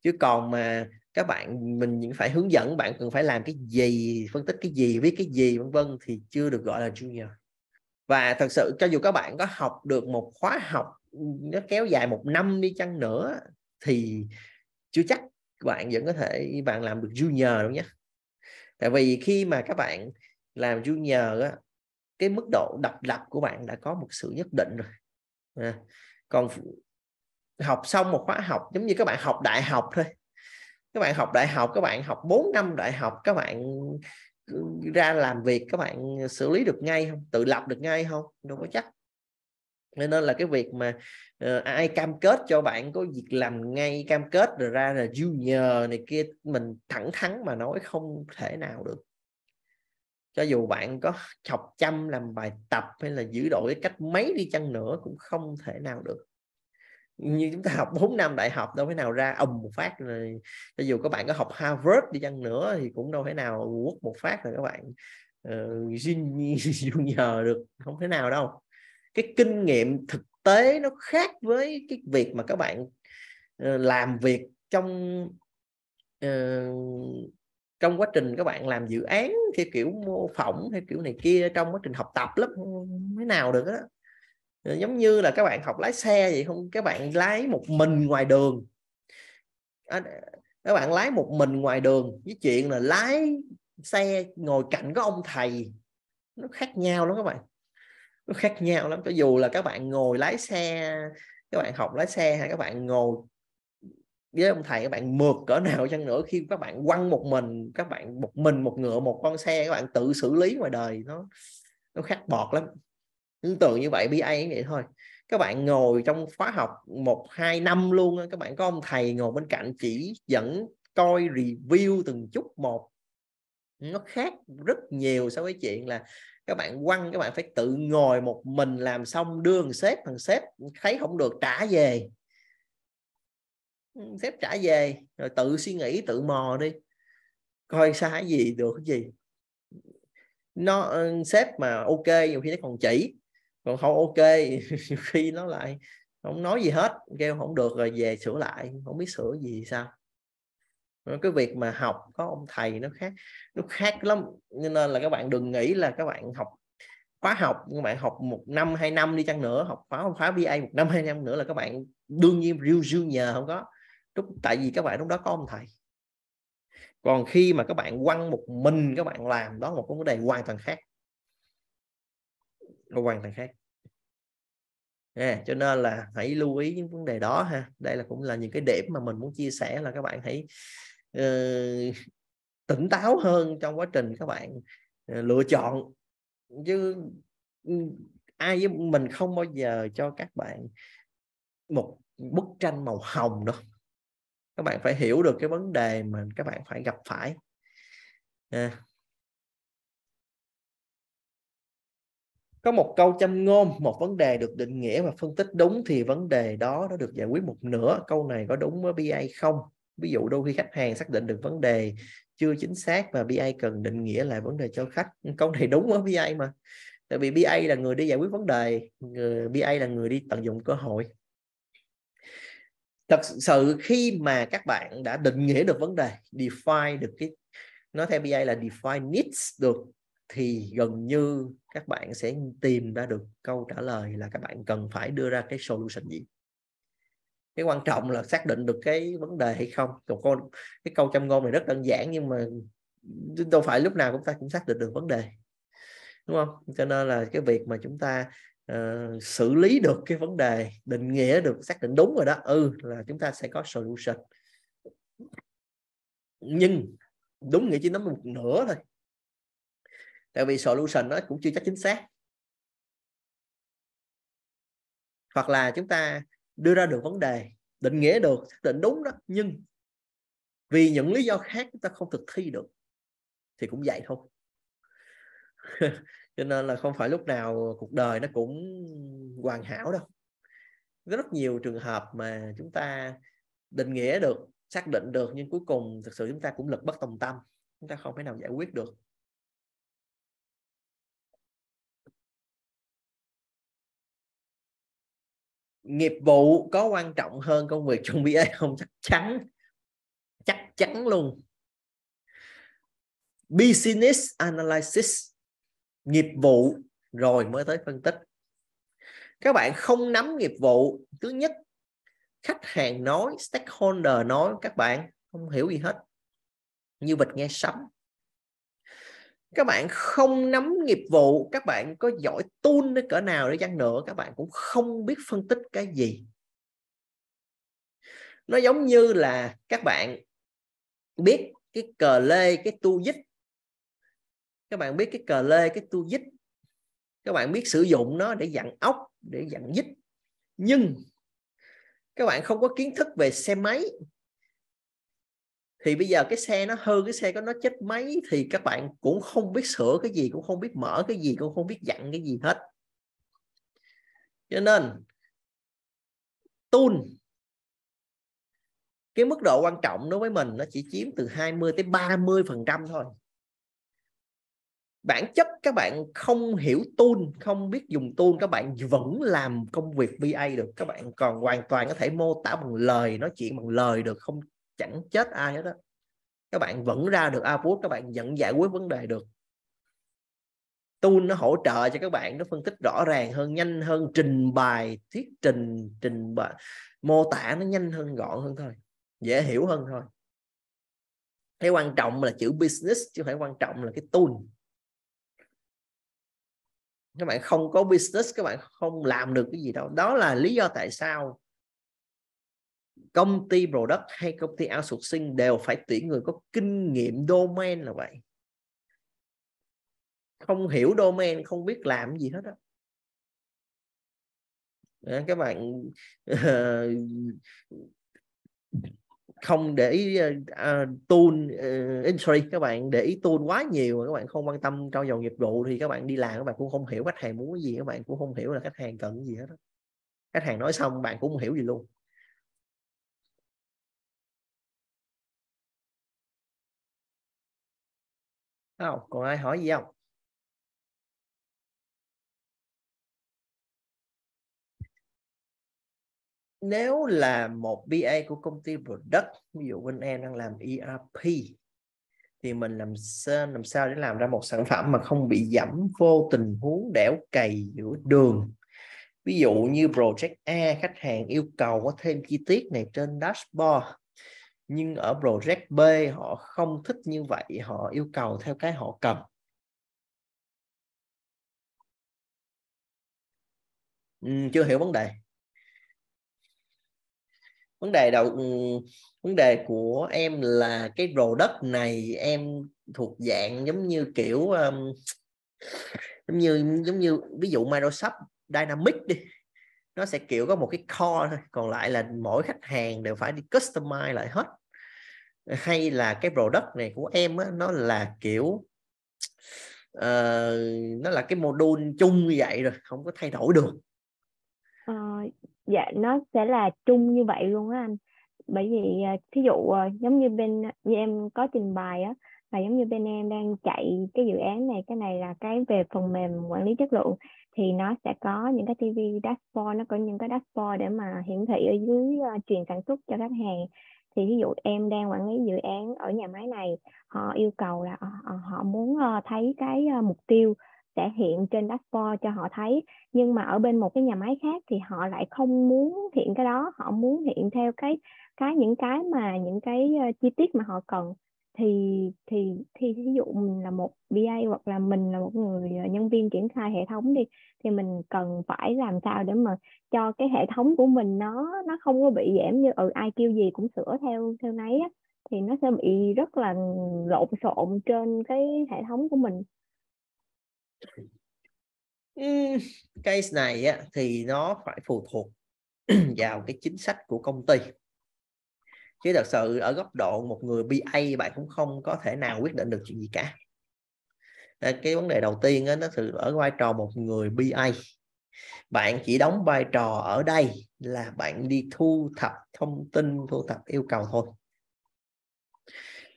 chứ còn mà các bạn mình phải hướng dẫn bạn cần phải làm cái gì phân tích cái gì viết cái gì vân vân thì chưa được gọi là junior và thật sự cho dù các bạn có học được một khóa học nó kéo dài một năm đi chăng nữa thì chưa chắc bạn vẫn có thể bạn làm được junior đúng nhé tại vì khi mà các bạn làm junior á, cái mức độ độc lập của bạn đã có một sự nhất định rồi à, còn học xong một khóa học giống như các bạn học đại học thôi các bạn học đại học các bạn học 4 năm đại học các bạn ra làm việc các bạn xử lý được ngay không tự lập được ngay không đâu có chắc nên là cái việc mà uh, ai cam kết cho bạn có việc làm ngay cam kết rồi ra là junior này kia mình thẳng thắn mà nói không thể nào được cho dù bạn có chọc chăm làm bài tập hay là giữ đổi cách mấy đi chăng nữa cũng không thể nào được như chúng ta học 4 năm đại học đâu phải nào ra ầm một phát rồi cho dù các bạn có học Harvard đi chăng nữa thì cũng đâu thể nào quất một phát rồi các bạn ờ, xin uh, nhờ được không thể nào đâu cái kinh nghiệm thực tế nó khác với cái việc mà các bạn uh, làm việc trong uh, trong quá trình các bạn làm dự án theo kiểu mô phỏng hay kiểu này kia trong quá trình học tập lắm thế nào được đó Ờ, giống như là các bạn học lái xe vậy không các bạn lái một mình ngoài đường à, các bạn lái một mình ngoài đường với chuyện là lái xe ngồi cạnh có ông thầy nó khác nhau lắm các bạn nó khác nhau lắm cho dù là các bạn ngồi lái xe các bạn học lái xe hay các bạn ngồi với ông thầy các bạn mượt cỡ nào chăng nữa khi các bạn quăng một mình các bạn một mình một ngựa một con xe các bạn tự xử lý ngoài đời nó nó khác bọt lắm Tương tự như vậy BA cũng vậy thôi. Các bạn ngồi trong khóa học một hai năm luôn các bạn có ông thầy ngồi bên cạnh chỉ dẫn coi review từng chút một. Nó khác rất nhiều so với chuyện là các bạn quăng các bạn phải tự ngồi một mình làm xong đưa thằng sếp thằng sếp thấy không được trả về ừ, sếp trả về rồi tự suy nghĩ tự mò đi coi sai gì được gì nó ừ, sếp mà ok nhiều khi nó còn chỉ còn không ok khi nó lại không nói gì hết kêu không được rồi về sửa lại không biết sửa gì sao cái việc mà học có ông thầy nó khác nó khác lắm nên là các bạn đừng nghĩ là các bạn học khóa học các bạn học một năm hai năm đi chăng nữa học khóa khóa BA một năm hai năm nữa là các bạn đương nhiên real junior không có lúc tại vì các bạn lúc đó có ông thầy còn khi mà các bạn quăng một mình các bạn làm đó một cái vấn đề hoàn toàn khác nó hoàn toàn khác à, cho nên là hãy lưu ý những vấn đề đó ha đây là cũng là những cái điểm mà mình muốn chia sẻ là các bạn hãy uh, tỉnh táo hơn trong quá trình các bạn uh, lựa chọn chứ ừ, ai với mình không bao giờ cho các bạn một bức tranh màu hồng đâu các bạn phải hiểu được cái vấn đề mà các bạn phải gặp phải à, có một câu châm ngôn một vấn đề được định nghĩa và phân tích đúng thì vấn đề đó nó được giải quyết một nửa câu này có đúng với BI không ví dụ đôi khi khách hàng xác định được vấn đề chưa chính xác và BI cần định nghĩa lại vấn đề cho khách câu này đúng với BI mà tại vì BI là người đi giải quyết vấn đề BI là người đi tận dụng cơ hội thật sự khi mà các bạn đã định nghĩa được vấn đề define được cái nó theo BI là define needs được thì gần như các bạn sẽ tìm ra được câu trả lời là các bạn cần phải đưa ra cái solution gì cái quan trọng là xác định được cái vấn đề hay không còn con cái câu châm ngôn này rất đơn giản nhưng mà đâu phải lúc nào chúng ta cũng xác định được vấn đề đúng không cho nên là cái việc mà chúng ta uh, xử lý được cái vấn đề định nghĩa được xác định đúng rồi đó ừ là chúng ta sẽ có solution nhưng đúng nghĩa chỉ nắm một nửa thôi tại vì solution nó cũng chưa chắc chính xác hoặc là chúng ta đưa ra được vấn đề định nghĩa được xác định đúng đó nhưng vì những lý do khác chúng ta không thực thi được thì cũng vậy thôi cho nên là không phải lúc nào cuộc đời nó cũng hoàn hảo đâu có rất nhiều trường hợp mà chúng ta định nghĩa được xác định được nhưng cuối cùng thực sự chúng ta cũng lực bất tòng tâm chúng ta không thể nào giải quyết được nghiệp vụ có quan trọng hơn công việc trong BA không chắc chắn chắc chắn luôn business analysis nghiệp vụ rồi mới tới phân tích các bạn không nắm nghiệp vụ thứ nhất khách hàng nói stakeholder nói các bạn không hiểu gì hết như vịt nghe sấm các bạn không nắm nghiệp vụ các bạn có giỏi tool đến cỡ nào để chăng nữa các bạn cũng không biết phân tích cái gì nó giống như là các bạn biết cái cờ lê cái tu dích các bạn biết cái cờ lê cái tu dích các bạn biết sử dụng nó để dặn ốc để dặn dích nhưng các bạn không có kiến thức về xe máy thì bây giờ cái xe nó hư cái xe có nó chết máy thì các bạn cũng không biết sửa cái gì cũng không biết mở cái gì cũng không biết dặn cái gì hết cho nên tool cái mức độ quan trọng đối với mình nó chỉ chiếm từ 20 tới 30 phần trăm thôi bản chất các bạn không hiểu tool không biết dùng tool các bạn vẫn làm công việc VA được các bạn còn hoàn toàn có thể mô tả bằng lời nói chuyện bằng lời được không chẳng chết ai hết đó các bạn vẫn ra được output các bạn vẫn giải quyết vấn đề được tool nó hỗ trợ cho các bạn nó phân tích rõ ràng hơn nhanh hơn trình bày thuyết trình trình bày mô tả nó nhanh hơn gọn hơn thôi dễ hiểu hơn thôi cái quan trọng là chữ business chứ không phải quan trọng là cái tool các bạn không có business các bạn không làm được cái gì đâu đó là lý do tại sao công ty product hay công ty outsourcing đều phải tuyển người có kinh nghiệm domain là vậy không hiểu domain không biết làm gì hết đó à, các bạn không để ý uh, tool uh, sorry các bạn để ý tool quá nhiều các bạn không quan tâm trau dồi nghiệp vụ thì các bạn đi làm các bạn cũng không hiểu khách hàng muốn cái gì các bạn cũng không hiểu là khách hàng cần gì hết đó. khách hàng nói xong bạn cũng không hiểu gì luôn không còn ai hỏi gì không nếu là một BA của công ty product ví dụ bên em đang làm ERP thì mình làm sao, làm sao để làm ra một sản phẩm mà không bị giảm vô tình huống đẻo cày giữa đường ví dụ như project A khách hàng yêu cầu có thêm chi tiết này trên dashboard nhưng ở project B họ không thích như vậy họ yêu cầu theo cái họ cần ừ, chưa hiểu vấn đề vấn đề đầu ừ, vấn đề của em là cái rồ đất này em thuộc dạng giống như kiểu um, giống như giống như ví dụ Microsoft Dynamics đi nó sẽ kiểu có một cái core thôi còn lại là mỗi khách hàng đều phải đi customize lại hết hay là cái product này của em á, nó là kiểu uh, nó là cái module chung như vậy rồi không có thay đổi được ờ, dạ nó sẽ là chung như vậy luôn á anh bởi vì ờ, thí dụ ờ, giống như bên như em có trình bày á là giống như bên em đang chạy cái dự án này cái này là cái về phần mềm quản lý chất lượng thì nó sẽ có những cái TV dashboard nó có những cái dashboard để mà hiển thị ở dưới uh, truyền sản xuất cho khách hàng thì ví dụ em đang quản lý dự án ở nhà máy này họ yêu cầu là uh, họ muốn uh, thấy cái uh, mục tiêu sẽ hiện trên dashboard cho họ thấy nhưng mà ở bên một cái nhà máy khác thì họ lại không muốn hiện cái đó họ muốn hiện theo cái cái những cái mà những cái uh, chi tiết mà họ cần thì thì thì ví dụ mình là một BA hoặc là mình là một người à, nhân viên triển khai hệ thống đi thì mình cần phải làm sao để mà cho cái hệ thống của mình nó nó không có bị giảm như ừ ai kêu gì cũng sửa theo theo nấy á, thì nó sẽ bị rất là lộn xộn trên cái hệ thống của mình case này á, thì nó phải phụ thuộc vào cái chính sách của công ty chứ thật sự ở góc độ một người BA bạn cũng không có thể nào quyết định được chuyện gì cả ờ, cái vấn đề đầu tiên đó, nó sự ở vai trò một người BA bạn chỉ đóng vai trò ở đây là bạn đi thu thập thông tin thu thập yêu cầu thôi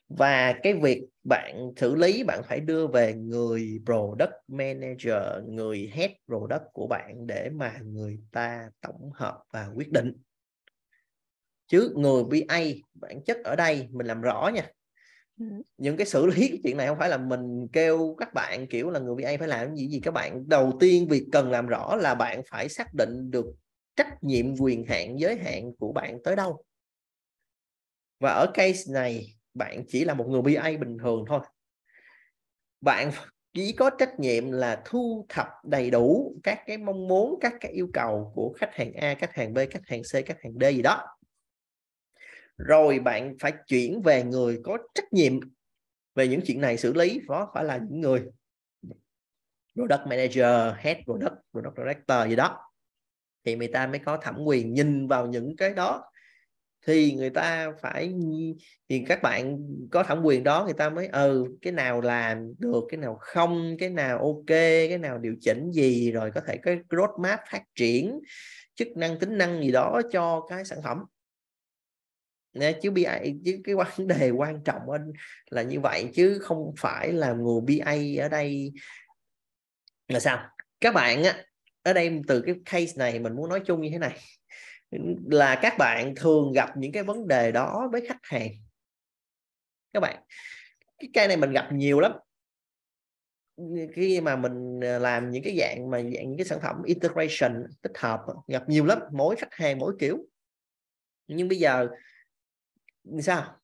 và cái việc bạn xử lý bạn phải đưa về người product manager người head product của bạn để mà người ta tổng hợp và quyết định chứ người BA bản chất ở đây mình làm rõ nha ừ. những cái xử lý cái chuyện này không phải là mình kêu các bạn kiểu là người BA phải làm gì gì các bạn đầu tiên việc cần làm rõ là bạn phải xác định được trách nhiệm quyền hạn giới hạn của bạn tới đâu và ở case này bạn chỉ là một người BA bình thường thôi bạn chỉ có trách nhiệm là thu thập đầy đủ các cái mong muốn các cái yêu cầu của khách hàng A khách hàng B khách hàng C khách hàng D gì đó rồi bạn phải chuyển về người có trách nhiệm về những chuyện này xử lý đó phải là những người product manager head product product director gì đó thì người ta mới có thẩm quyền nhìn vào những cái đó thì người ta phải thì các bạn có thẩm quyền đó người ta mới ừ cái nào làm được cái nào không cái nào ok cái nào điều chỉnh gì rồi có thể cái roadmap phát triển chức năng tính năng gì đó cho cái sản phẩm Nè, chứ BA chứ cái vấn đề quan trọng là như vậy chứ không phải là người BA ở đây là sao các bạn á ở đây từ cái case này mình muốn nói chung như thế này là các bạn thường gặp những cái vấn đề đó với khách hàng các bạn cái cây này mình gặp nhiều lắm khi mà mình ờ, làm những cái dạng mà dạng những cái sản phẩm integration tích hợp gặp nhiều lắm mỗi khách hàng mỗi kiểu nhưng bây giờ sao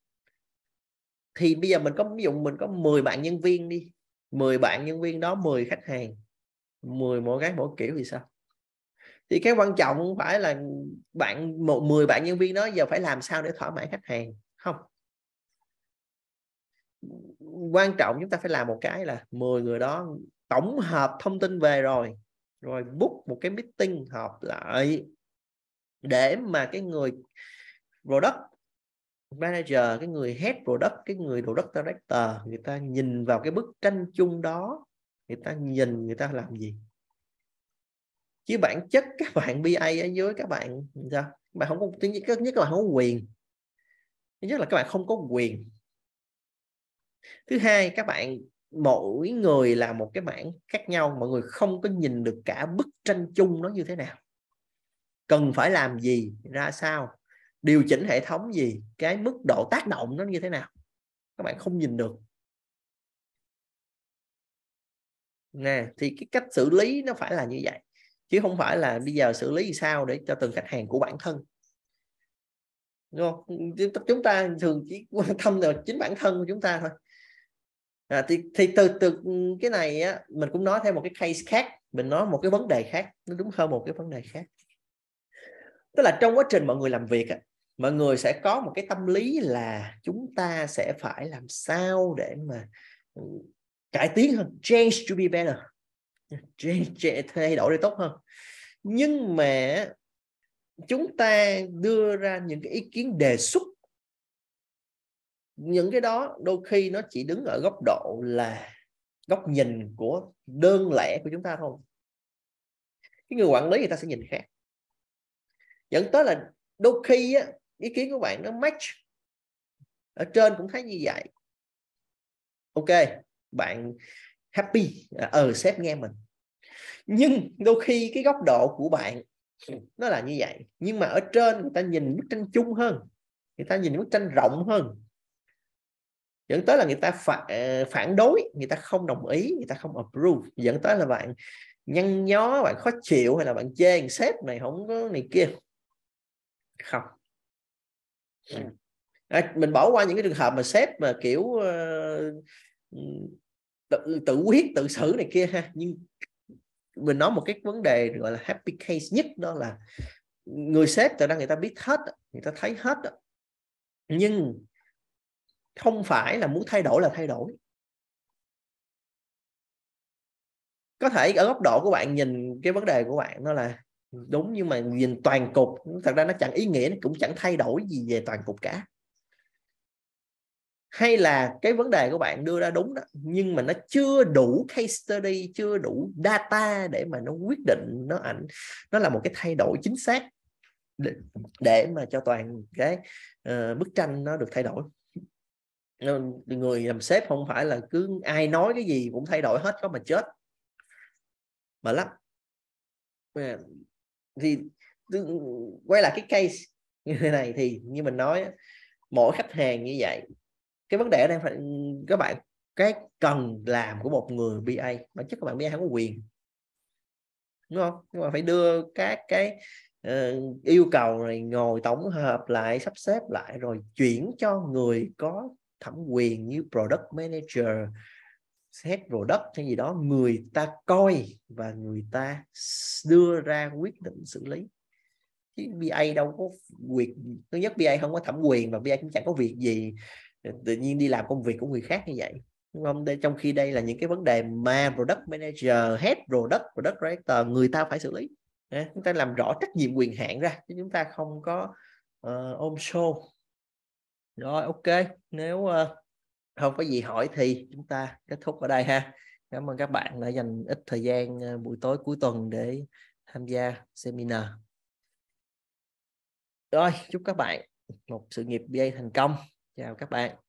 thì bây giờ mình có ví dụ mình có 10 bạn nhân viên đi 10 bạn nhân viên đó 10 khách hàng 10 mỗi cái mỗi kiểu thì sao thì cái quan trọng không phải là bạn một 10 bạn nhân viên đó giờ phải làm sao để thỏa mãn khách hàng không quan trọng chúng ta phải làm một cái là 10 người đó tổng hợp thông tin về rồi rồi book một cái meeting họp lại để mà cái người product manager cái người head product cái người product director người ta nhìn vào cái bức tranh chung đó người ta nhìn người ta làm gì chứ bản chất các bạn BA ở dưới các bạn sao các bạn không có thứ nhất các bạn không có quyền thứ nhất là các bạn không có quyền thứ hai các bạn mỗi người là một cái mảng khác nhau mọi người không có nhìn được cả bức tranh chung nó như thế nào cần phải làm gì ra sao điều chỉnh hệ thống gì cái mức độ tác động nó như thế nào các bạn không nhìn được nè thì cái cách xử lý nó phải là như vậy chứ không phải là bây giờ xử lý sao để cho từng khách hàng của bản thân đúng không chúng ta thường chỉ quan tâm là chính bản thân của chúng ta thôi à, thì, thì từ từ cái này á, mình cũng nói thêm một cái case khác mình nói một cái vấn đề khác nó đúng hơn một cái vấn đề khác tức là trong quá trình mọi người làm việc á, mọi người sẽ có một cái tâm lý là chúng ta sẽ phải làm sao để mà ừ, cải tiến hơn change to be better change, change thay đổi để tốt hơn nhưng mà chúng ta đưa ra những cái ý kiến đề xuất những cái đó đôi khi nó chỉ đứng ở góc độ là góc nhìn của đơn lẻ của chúng ta thôi cái người quản lý người ta sẽ nhìn khác dẫn tới là đôi khi á, ý kiến của bạn nó match ở trên cũng thấy như vậy ok bạn happy à, ờ sếp nghe mình nhưng đôi khi cái góc độ của bạn nó là như vậy nhưng mà ở trên người ta nhìn bức tranh chung hơn người ta nhìn bức tranh rộng hơn dẫn tới là người ta phản, à, phản đối người ta không đồng ý người ta không approve dẫn tới là bạn nhăn nhó bạn khó chịu hay là bạn chê sếp này không có này kia không Ừ. à, mình bỏ qua những cái trường hợp mà sếp mà kiểu uh, tự, tự quyết tự xử này kia ha nhưng mình nói một cái vấn đề gọi là happy case nhất đó là người sếp tự đang người ta biết hết người ta thấy hết nhưng không phải là muốn thay đổi là thay đổi có thể ở góc độ của bạn nhìn cái vấn đề của bạn đó là đúng nhưng mà nhìn toàn cục thật ra nó chẳng ý nghĩa nó cũng chẳng thay đổi gì về toàn cục cả hay là cái vấn đề của bạn đưa ra đúng đó nhưng mà nó chưa đủ case study chưa đủ data để mà nó quyết định nó ảnh nó là một cái thay đổi chính xác để, để mà cho toàn cái uh, bức tranh nó được thay đổi ờ, người làm sếp không phải là cứ ai nói cái gì cũng thay đổi hết có mà chết mà lắm thì quay lại cái case như thế này thì như mình nói mỗi khách hàng như vậy cái vấn đề ở đây phải các bạn cái cần làm của một người BA mà chắc các bạn BA không có quyền đúng không nhưng mà phải đưa các cái uh, yêu cầu này ngồi tổng hợp lại sắp xếp lại rồi chuyển cho người có thẩm quyền như product manager xét rổ đất hay gì đó người ta coi và người ta đưa ra quyết định xử lý chứ BA đâu có quyền thứ nhất BA không có thẩm quyền và BA cũng chẳng có việc gì tự nhiên đi làm công việc của người khác như vậy đúng không đây trong khi đây là những cái vấn đề mà product manager head product product director người ta phải xử lý à, chúng ta làm rõ trách nhiệm quyền hạn ra chứ chúng ta không có uh, ôm show rồi ok nếu uh, không có gì hỏi thì chúng ta kết thúc ở đây ha cảm ơn các bạn đã dành ít thời gian ờ, buổi tối cuối tuần để tham gia seminar rồi chúc các bạn một sự nghiệp BA thành công chào các bạn